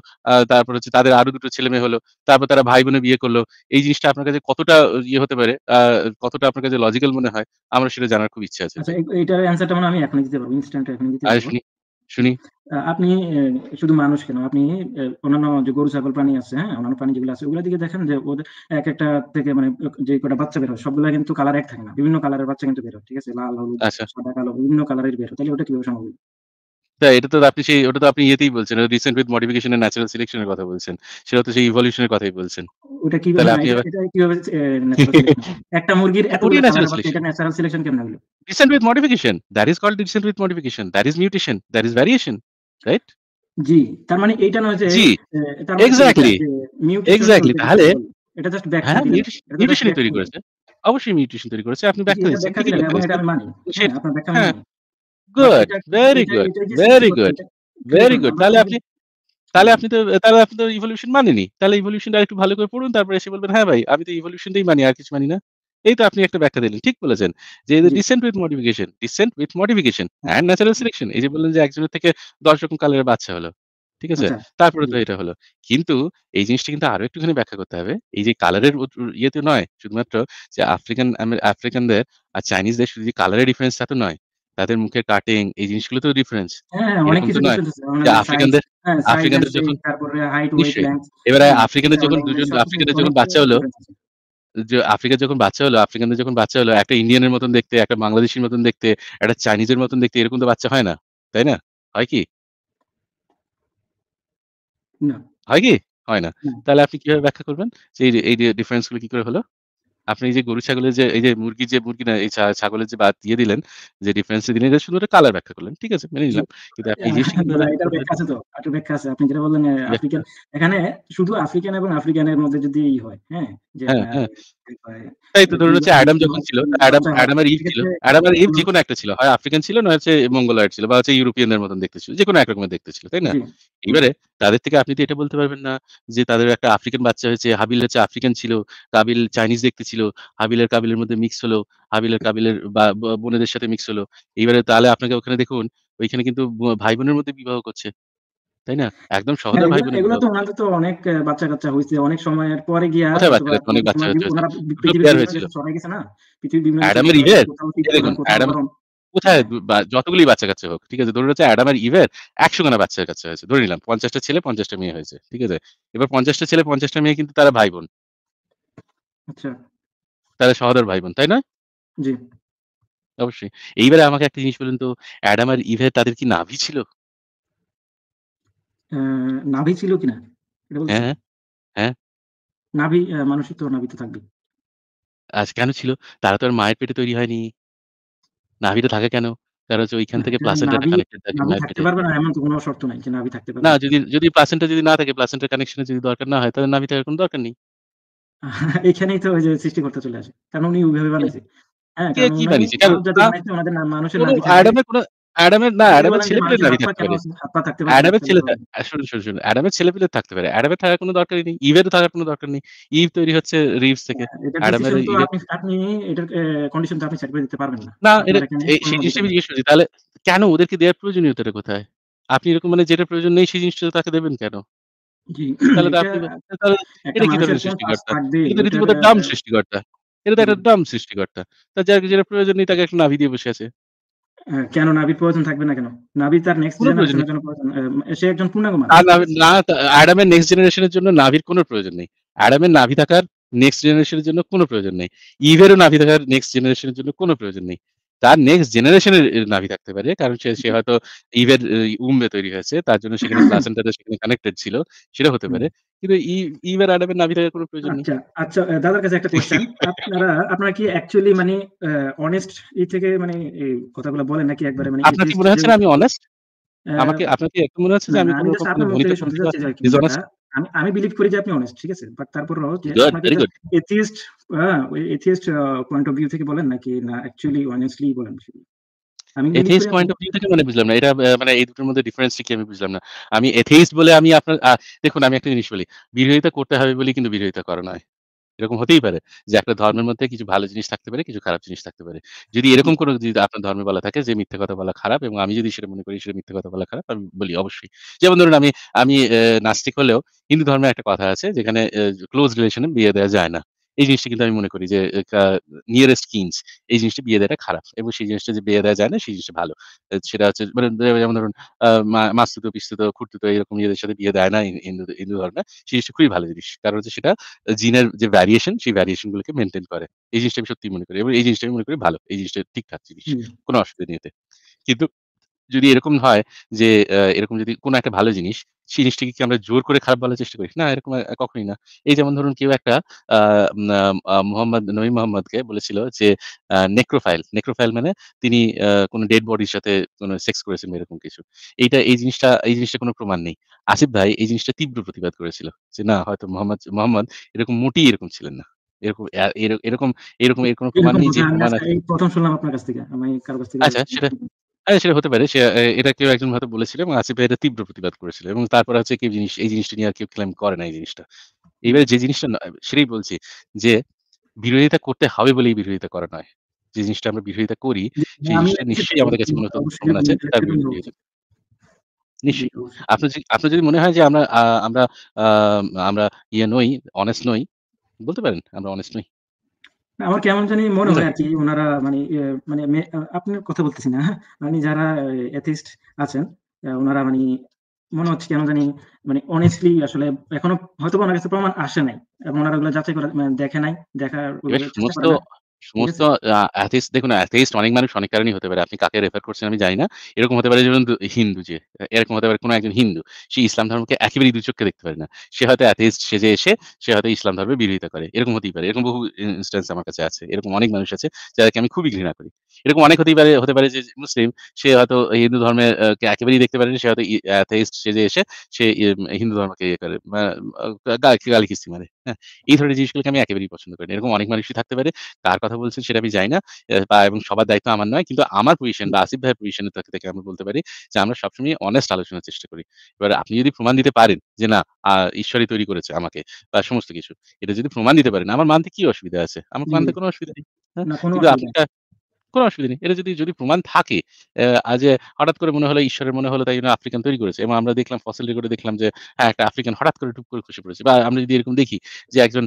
তারপর হচ্ছে তাদের আরো দুটো ছেলে মেয়ে হলো তারপর তারা ভাই বোনে বিয়ে করলো এই জিনিসটা আপনার কাছে কতটা ইয়ে হতে পারে কতটা আপনার কাছে লজিক্যাল মনে হয় আমার সেটা জানার খুব ইচ্ছা আছে আচ্ছা, এটার অ্যান্সারটা মানে আমি দিতে পারবো ইনস্ট্যান্ট দিতে পারবো শুনি আপনি শুধু মানুষ কেন আপনি অন্যান্য যে গরু ছাগল প্রাণী আছে হ্যাঁ অন্যান্য প্রাণী যেগুলো আছে ওগুলো দিকে দেখেন যে ওদের এক একটা থেকে মানে যে কটা বাচ্চা বের হয় সবগুলো কিন্তু কালার এক থাকে না বিভিন্ন কালারের বাচ্চা কিন্তু বের হয় ঠিক আছে লাল হলুদ আচ্ছা। সাদা কালো বিভিন্ন কালারের বের হয় তাহলে ওটা কিভাবে সম্ভব তা হ্যাঁ, এটা তো আপনি সেই ওটা তো আপনি ইয়েতেই বলছেন descent with modification and natural এর কথা বলছেন সেটা তো সেই ইভলিউশনের কথাই বলছেন ওটা কি তাহলে আপনি একটা মুরগির এত ন্যাচারাল সিলেকশন কেমনে হলো descent with modification that is called descent with modification that is mutation that is variation right জি তার মানে এইটা নয় যে জি এক্স্যাক্টলি মানে এক্স্যাক্টলি তাহলে এটা জাস্ট হ্যাঁ, মিউটেশন তৈরি করেছে অবশ্যই মিউটেশন তৈরি করেছে আপনি ব্যাখ্যা দিয়েছেন হ্যাঁ, ব্যাখ্যা good very good very good very good তাহলে আপনি তাহলে আপনি তো তাহলে আপনি তো ইভলিউশন মানেনি তাহলে ইভলিউশনটা একটু ভালো করে পড়ুন তারপরে এসে বলবেন হ্যাঁ ভাই আমি তো ইভলিউশনটাই মানি আর কিছু মানি না এই তো আপনি একটা ব্যাখ্যা দিলেন ঠিক বলেছেন যে descent with modification descent with modification and natural selection এই যে বললেন যে একজনের থেকে দশ রকম কালারের বাচ্চা হলো ঠিক আছে আচ্ছা, তারপরে তো এটা হলো কিন্তু এই জিনিসটা কিন্তু আরো একটুখানি ব্যাখ্যা করতে হবে এই যে কালারের ইয়েতে নয় শুধুমাত্র যে আফ্রিকান আফ্রিকানদের আর চাইনিজদের শুধু কালারের ডিফারেন্স তা তো নয় তাদের মুখের কাটিং এই জিনিসগুলো তো ডিফারেন্স হ্যাঁ অনেক কিছু আফ্রিকানদের মানে হ্যাঁ, আফ্রিকানদের যখন আফ্রিকানদের হ্যাঁ, যখন দুজন আফ্রিকানদের যখন বাচ্চা হলো যে আফ্রিকা যখন বাচ্চা হলো আফ্রিকানদের যখন বাচ্চা হলো একটা ইন্ডিয়ানের মতন দেখতে একটা বাংলাদেশের মতন দেখতে একটা চাইনিজের মতন দেখতে এরকম তো বাচ্চা হয় না তাই না হয় কি হয় কি হয় না তাহলে আপনি কিভাবে ব্যাখ্যা করবেন যে এই ডিফারেন্স গুলো কি করে হলো আপনি এই যে গরু ছাগলের যে এই যে মুরগি যে মুরগি না এই ছাগলের যে বাদ দিয়ে দিলেন যে ডিফারেন্স দিলেন এটা শুধু একটা কালার ব্যাখ্যা করলেন। ঠিক আছে মেনে নিলাম। কিন্তু আপনি যে হ্যাঁ, না, না, ব্যাখ্যা আছে তো। এটার ব্যাখ্যা আছে। আপনি যেটা বললেন, আফ্রিকান এখানে শুধু আফ্রিকান এবং আফ্রিকানের মধ্যে যদি ই হয়, হ্যাঁ? যে হ্যাঁ, তাই হ্যাঁ। তো ধরুন হচ্ছে অ্যাডাম যখন ছিল, অ্যাডাম অ্যাডাম আর ইভ ছিল। অ্যাডাম আর ইভ যেকোনো একটা ছিল। হয় আফ্রিকান ছিল নয় হচ্ছে মঙ্গোলয়েড ছিল বা হচ্ছে ইউরোপিয়ানদের মতন দেখতে ছিল। যেকোনো একরকমের দেখতে ছিল। তাই না? এবারে তাদের থেকে আপনি তো এটা বলতে পারবেন না যে তাদের একটা আফ্রিকান বাচ্চা হয়েছে, হাবিল হচ্ছে আফ্রিকান ছিল, কাবিল চাইনিজ দেখতে ছিল। ছিল হাবিলের কাবিলের মধ্যে মিক্স হলো হাবিলের কাবিলের বা বোনেদের সাথে মিক্স হলো এইবারে তাহলে আপনাকে ওখানে দেখুন ওইখানে কিন্তু ভাই বোনের মধ্যে বিবাহ করছে তাই না একদম সহজ ভাই বোন এগুলো তো ওনাদের তো অনেক বাচ্চা কাচ্চা হইছে অনেক সময়ের পরে গিয়া অনেক বাচ্চা ওনারা পৃথিবীর হয়েছিল সরে গেছে না পৃথিবীর বিভিন্ন অ্যাডামের ইভের দেখুন অ্যাডাম কোথায় যতগুলি বাচ্চা কাচ্চা হোক ঠিক আছে ধরে হচ্ছে অ্যাডাম আর ইভের একশো গানা বাচ্চার কাছে হয়েছে ধরে নিলাম পঞ্চাশটা ছেলে পঞ্চাশটা মেয়ে হয়েছে ঠিক আছে এবার পঞ্চাশটা ছেলে পঞ্চাশটা মেয়ে কিন্তু তারা ভাই বোন আচ্ছা তারা সহদর ভাই বোন তাই না জি অবশ্যই এইবারে আমাকে একটা জিনিস বলুন তো অ্যাডাম আর ইভের তাদের কি নাভি ছিল নাভি ছিল কিনা হ্যাঁ হ্যাঁ নাভি মানুষের তো নাভি তো থাকবে আজ কেন ছিল তারা তো আর মায়ের পেটে তৈরি হয়নি নাভিটা থাকে কেন কারণ হচ্ছে ওইখান থেকে প্লাসেন্টা কানেক্টেড থাকে মায়ের পেটে পারবে না এমন কোনো শর্ত নাই যে নাভি থাকতে পারবে না যদি যদি প্লাসেন্টা যদি না থাকে প্লাসেন্টার কানেকশনে যদি দরকার না হয় তাহলে নাভি থাকার কোনো দরকার নেই এখানেই তো ওই যে চলে আসে কারণ উনি ওইভাবে বানাইছে হ্যাঁ, বানিয়েছে ছেলে থাকতে পারে অ্যাডামের থাকার দরকার নেই ইভ তৈরি হচ্ছে থেকে হ্যাঁ, তাহলে কেন ওদেরকে দেওয়ার প্রয়োজনীয়তা কোথায় আপনি এরকম মানে যেটা প্রয়োজন নেই সেই জিনিসটা তাকে দেবেন কেন জি প্রয়োজন নেই হ্যাঁ, নেক্সট জেনারেশনের জন্য নাভির কোনো প্রয়োজন নেই নাভি থাকার নেক্সট জেনারেশনের জন্য কোনো প্রয়োজন নেই ইভেরও নাভি থাকার নেক্সট জেনারেশনের জন্য কোনো প্রয়োজন নেই তার নেক্সট জেনারেশনের নাভি থাকতে পারে কারণ সে সে হয়তো ইভের উম্বে তৈরি হয়েছে তার জন্য সেখানে প্লাসেন্টাটা সেখানে কানেক্টেড ছিল সেটা হতে পারে কিন্তু ইভের আডামের নাভি থাকার কোনো প্রয়োজন নেই আচ্ছা, আচ্ছা দাদার কাছে একটা কোশ্চেন আপনারা আপনারা কি অ্যাকচুয়ালি মানে অনেস্ট ই থেকে মানে এই কথাগুলো বলেন নাকি একবারে মানে আপনার কি মনে হচ্ছে আমি অনেস্ট আমাকে আপনাকে একটু মনে হচ্ছে যে আমি কোনো রকম ভুলিতে ডিসঅনেস্ট আমি আমি বিলিভ করি যে আপনি অনেস্ট ঠিক আছে বাট তারপর তারপরেও যে atheist atheist point of view থেকে বলেন নাকি না অ্যাকচুয়ালি অনেস্টলি বলেন আমি এথেইস্ট পয়েন্ট অফ ভিউ থেকে মানে বুঝলাম না এটা মানে এই দুটোর মধ্যে ডিফারেন্স কি আমি বুঝলাম না আমি এথেইস্ট বলে আমি আপনার দেখুন আমি একটা জিনিস বলি বিরোধিতা করতে হবে বলি কিন্তু বিরোধিতা করা নয় এরকম হতেই পারে যে একটা ধর্মের মধ্যে কিছু ভালো জিনিস থাকতে পারে কিছু খারাপ জিনিস থাকতে পারে যদি এরকম কোনো যদি আপনার ধর্মে বলা থাকে যে মিথ্যা কথা বলা খারাপ এবং আমি যদি সেটা মনে করি সেটা মিথ্যা কথা বলা খারাপ আমি বলি অবশ্যই যেমন ধরুন আমি আমি নাস্তিক হলেও হিন্দু ধর্মে একটা কথা আছে যেখানে ক্লোজ রিলেশনে বিয়ে দেওয়া যায় না এই জিনিসটা কিন্তু আমি মনে করি যে নিয়ারেস্ট কিনস এই জিনিসটা বিয়ে দেয়টা খারাপ এবং সেই জিনিসটা যে বিয়ে দেওয়া যায় না সেই জিনিসটা ভালো সেটা হচ্ছে মানে যেমন ধরুন মাস্তুত পিস্তুত খুঁড়তুত এরকম ইয়েদের সাথে বিয়ে দেয় না হিন্দু হিন্দু ধর্মে সেই জিনিসটা খুবই ভালো জিনিস কারণ হচ্ছে সেটা জিনের যে ভ্যারিয়েশন সেই ভ্যারিয়েশন গুলোকে মেনটেন করে এই জিনিসটা আমি সত্যি মনে করি এবং এই জিনিসটা আমি মনে করি ভালো এই জিনিসটা ঠিকঠাক জিনিস কোনো অসুবিধা নিতে কিন্তু যদি এরকম হয় যে এরকম যদি কোনো একটা ভালো জিনিস জিনিসটিকে কি আমরা জোর করে খারাপ বলার চেষ্টা করি না এরকম কখনই না এই যেমন ধরুন কেউ একটা মোহাম্মদ নবী মোহাম্মদকে বলেছিল যে নেক্রোফাইল নেক্রোফাইল মানে তিনি কোনো ডেড বডির সাথে কোনো সেক্স করেছেন এরকম কিছু এইটা এই জিনিসটা এই জিনিসটা কোনো প্রমাণ নেই আসিফ ভাই এই জিনিসটা তীব্র প্রতিবাদ করেছিল যে না হয়তো মোহাম্মদ মোহাম্মদ এরকম মোটেই এরকম ছিলেন না এরকম এরকম এরকম এরকম প্রমাণ নেই যে প্রমাণ আচ্ছা, প্রথম শুনলাম আপনার কাছ থেকে আমি কাছ থেকে আচ্ছা সেটা সেটা হতে পারে সে এটা কেউ একজন হয়তো বলেছিল এবং আসিফ ভাই এটা তীব্র প্রতিবাদ করেছিল এবং তারপর হচ্ছে কেউ জিনিস এই জিনিসটা নিয়ে আর কেউ ক্লেম করে না এই জিনিসটা এবারে যে জিনিসটা সেটাই বলছি যে বিরোধিতা করতে হবে বলেই বিরোধিতা করা নয় যে জিনিসটা আমরা বিরোধিতা করি সেই জিনিসটা নিশ্চয়ই আমাদের কাছে মূলত প্রমাণ আছে তার নিশ্চয়ই আপনার আপনার যদি মনে হয় যে আমরা আমরা আমরা ইয়ে নই অনেস্ট নই বলতে পারেন আমরা অনেস্ট নই আমার কেমন জানি মনে হয় আর কি ওনারা মানে মানে আপনার কথা বলতেছি না হ্যাঁ? মানে যারা এথিস্ট আছেন ওনারা মানে মনে হচ্ছে কেন জানি মানে অনেস্টলি আসলে এখনো হয়তো ওনার কাছে প্রমাণ আসে নাই এবং ওনারা ওগুলো যাচাই করে মানে দেখে নাই দেখার সমস্ত আছে? আ দেখুন atheist অনেক মানুষ অনেক কারণেই হতে পারে। আপনি কাকে রেফার করছেন আমি জানি না। এরকম হতে পারে যেমন হিন্দু যে, এরকম হতে পারে কোন একজন হিন্দু। সে ইসলাম ধর্মকে একেবারেই দু চোখে দেখতে পারে না। সে হয়তো atheist সেজে এসে সে হয়তো ইসলাম ধর্মে বিরোধিতা করে। এরকম হতেই পারে। এরকম বহু ই আমার কাছে আছে। এরকম অনেক মানুষ আছে যাদেরকে আমি খুবই ঘৃণা করি। এরকম অনেক হতেই পারে হতে পারে যে মুসলিম সে হয়তো হিন্দু ধর্মে একেবারেই দেখতে পারে সে হয়তো ই atheist সেজে এসে সে ইয়ে, হিন্দু ধর্মকে ইয়ে করে বা আ গা মারে। হ্যাঁ এই ধরনের জিনিসগুলোকে আমি একেবারেই পছন্দ করি না এরকম অনেক মানুষই থাকতে পারে কার কথা বলছেন সেটা আমি যাই না বা এবং সবার দায়িত্ব আমার নয় কিন্তু আমার পজিশন বা আসিফ ভাইয়ের পজিশনের থেকে আমরা বলতে পারি যে আমরা সবসময় অনেস্ট আলোচনার চেষ্টা করি এবার আপনি যদি প্রমাণ দিতে পারেন যে না ঈশ্বরই তৈরি করেছে আমাকে বা সমস্ত কিছু এটা যদি প্রমাণ দিতে পারেন আমার মানতে কি অসুবিধা আছে আমার মানতে কোনো অসুবিধা নেই হ্যাঁ? কোনো অসুবিধা নেই এটা যদি যদি প্রমাণ থাকে যে হঠাৎ করে মনে হলো ঈশ্বরের মনে হলো তাই জন্য আফ্রিকান তৈরি করেছে এবং আমরা দেখলাম ফসল রেকর্ডে দেখলাম যে হ্যাঁ একটা আফ্রিকান হঠাৎ করে টুক করে খসে পড়েছে বা আমরা যদি এরকম দেখি যে একজন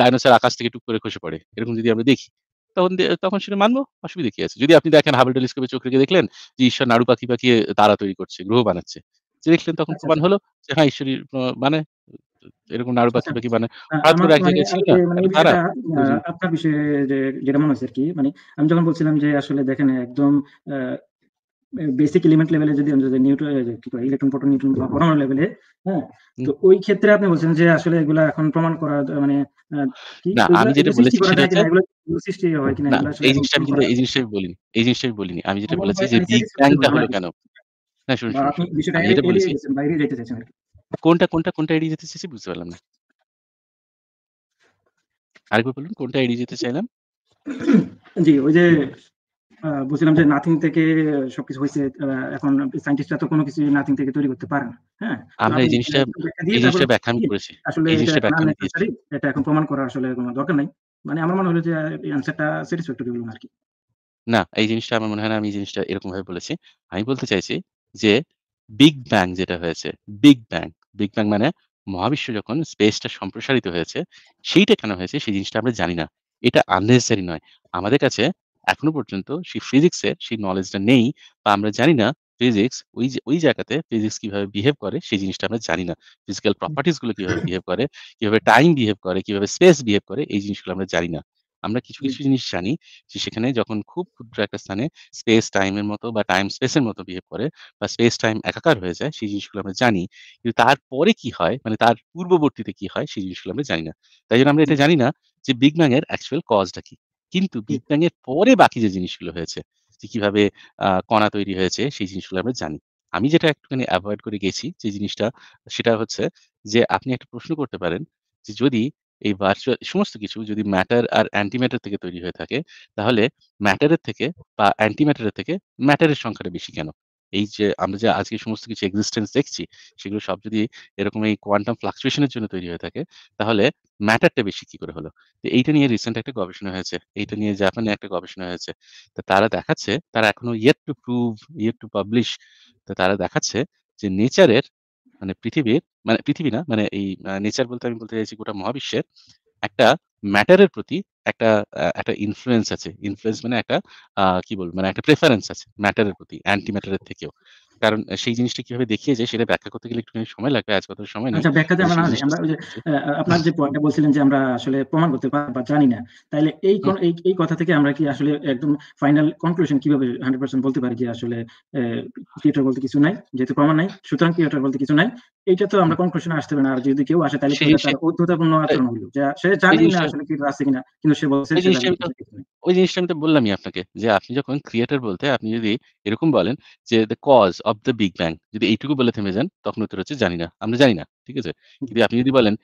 ডাইনোসর আকাশ থেকে টুক করে খসে পড়ে এরকম যদি আমরা দেখি তখন তখন সেটা মানবো অসুবিধা কি আছে যদি আপনি দেখেন হাবল টেলিস্কোপের চোখ রেখে দেখলেন যে ঈশ্বর নাড়ু পাখি পাখি তারা তৈরি করছে গ্রহ বানাচ্ছে দেখলেন তখন আচ্ছা, প্রমাণ আচ্ছা। হলো যে হ্যাঁ ঈশ্বরী মানে এরকম নাড়ু আচ্ছা, পাখি কি মানে হঠাৎ এক জায়গায় ছিল তারা মানে মানে আপনার বিষয়ে যে যেটা মনে হচ্ছে কি মানে আমি যখন বলছিলাম যে আসলে দেখেন একদম বেসিক এলিমেন্ট লেভেলে যদি আমরা যদি নিউট্রন কি কয় ইলেকট্রন প্রোটন নিউট্রন বা পরমাণু লেভেলে হ্যাঁ তো ওই ক্ষেত্রে আপনি বলছেন যে আসলে এগুলো এখন প্রমাণ করা মানে না আমি যেটা বলেছি সেটা হচ্ছে সৃষ্টি হয় কিনা এই জিনিসটা কিন্তু এই জিনিসটাই বলিনি এই জিনিসটাই বলিনি আমি যেটা বলেছি যে বিগ ব্যাংটা হলো কেন না শুনুন বিষয়টা বাইরে যেতে চাইছেন আর কি কোনটা কোনটা কোনটা এড়িয়ে যেতে চাইছি বুঝতে পারলাম না আরেকবার বলুন কোনটা এড়িয়ে যেতে চাইলাম জি ওই যে বলছিলাম যে নাথিং থেকে সবকিছু হয়েছে এখন সায়েন্টিস্টরা তো কোনো কিছু নাথিং থেকে তৈরি করতে পারে না হ্যাঁ আমরা এই জিনিসটা এই জিনিসটা ব্যাখ্যা করেছি আসলে এই জিনিসটা ব্যাখ্যা করেছি এটা এখন প্রমাণ করা আসলে কোনো দরকার নাই মানে আমার মনে হলো যে এই অ্যানসারটা স্যাটিসফ্যাক্টরি হলো আর কি না এই জিনিসটা আমার মনে হয় না আমি জিনিসটা এরকম ভাবে বলেছি আমি বলতে চাইছি যে বিগ ব্যাং যেটা হয়েছে বিগ ব্যাং বিগ ব্যাং মানে মহাবিশ্ব যখন স্পেসটা সম্প্রসারিত হয়েছে সেইটা কেন হয়েছে সেই জিনিসটা আমরা জানি না এটা আননেসেসারি নয় আমাদের কাছে এখনো পর্যন্ত সেই ফিজিক্সের সেই নলেজটা নেই বা আমরা জানি না ফিজিক্স ওই যে ওই জায়গাতে ফিজিক্স কিভাবে বিহেভ করে সেই জিনিসটা আমরা জানি না ফিজিক্যাল প্রপার্টিস গুলো কিভাবে বিহেভ করে কিভাবে টাইম বিহেভ করে কিভাবে স্পেস বিহেভ করে এই জিনিসগুলো আমরা জানি না আমরা কিছু কিছু জিনিস জানি যে সেখানে যখন খুব ক্ষুদ্র একটা স্থানে স্পেস টাইমের মতো বা টাইম স্পেসের মতো বিহেভ করে বা স্পেস টাইম একাকার হয়ে যায় সেই জিনিসগুলো আমরা জানি কিন্তু তারপরে কি হয় মানে তার পূর্ববর্তীতে কি হয় সেই জিনিসগুলো আমরা জানি না তাই জন্য আমরা এটা জানি না যে বিগ ব্যাং এর অ্যাকচুয়াল কজটা কি কিন্তু বিগ ব্যাং এর পরে বাকি যে জিনিসগুলো হয়েছে যে কিভাবে কণা তৈরি হয়েছে সেই জিনিসগুলো আমরা জানি আমি যেটা একটুখানি অ্যাভয়েড করে গেছি যে জিনিসটা সেটা হচ্ছে যে আপনি একটা প্রশ্ন করতে পারেন যে যদি এই ভার্চুয়াল সমস্ত কিছু যদি ম্যাটার আর অ্যান্টিম্যাটার থেকে তৈরি হয়ে থাকে তাহলে ম্যাটারের থেকে বা অ্যান্টিম্যাটারের থেকে ম্যাটারের সংখ্যাটা বেশি কেন এই যে আমরা যে আজকে সমস্ত কিছু এক্সিস্টেন্স দেখছি সেগুলো সব যদি এরকম এই কোয়ান্টাম ফ্লাকচুয়েশনের জন্য তৈরি হয়ে থাকে তাহলে ম্যাটারটা বেশি কি করে হলো তো এইটা নিয়ে রিসেন্ট একটা গবেষণা হয়েছে এইটা নিয়ে জাপানে একটা গবেষণা হয়েছে তা তারা দেখাচ্ছে তারা এখনো yet to prove yet to publish তো তারা দেখাচ্ছে যে নেচারের মানে পৃথিবীর মানে পৃথিবী না মানে এই নেচার বলতে আমি বলতে চাইছি গোটা মহাবিশ্বের একটা ম্যাটারের প্রতি একটা একটা ইনফ্লুয়েন্স আছে ইনফ্লুয়েন্স মানে একটা কি বলবো মানে একটা প্রেফারেন্স আছে ম্যাটারের প্রতি অ্যান্টি ম্যাটারের থেকেও কারণ সেই জিনিসটা কিভাবে দেখিয়ে যায় সেটা ব্যাখ্যা করতে গেলে একটুখানি সময় লাগবে আজ কত সময় আচ্ছা ব্যাখ্যাতে মানে আমরা আমরা ওই যে আপনার যে পয়েন্টটা বলছিলেন যে আমরা আসলে প্রমাণ করতে পারি বা জানি না তাইলে এই এই কথা থেকে আমরা কি আসলে একদম ফাইনাল কনক্লুশন কিভাবে 100% বলতে পারি যে আসলে থিয়েটার বলতে কিছু নাই যেহেতু প্রমাণ নাই সুতরাং থিয়েটার বলতে কিছু নাই এইটা তো আমরা কনক্লুশনে আসতে পারি না আর যদি কেউ আসে তাহলে তার অদ্ভুতপূর্ণ আচরণ হলো যে সে জানি না আসলে কি আছে কিনা কিন্তু সে বলছে ওই জিনিসটা আমি তো বললামই আপনাকে যে আপনি যখন ক্রিয়েটার বলতে আপনি যদি এরকম বলেন যে the cause of the big bang যদি এইটুকু বলে থেমে যান তখন উত্তর হচ্ছে জানি না আমরা জানি না ঠিক আছে কিন্তু আপনি যদি বলেন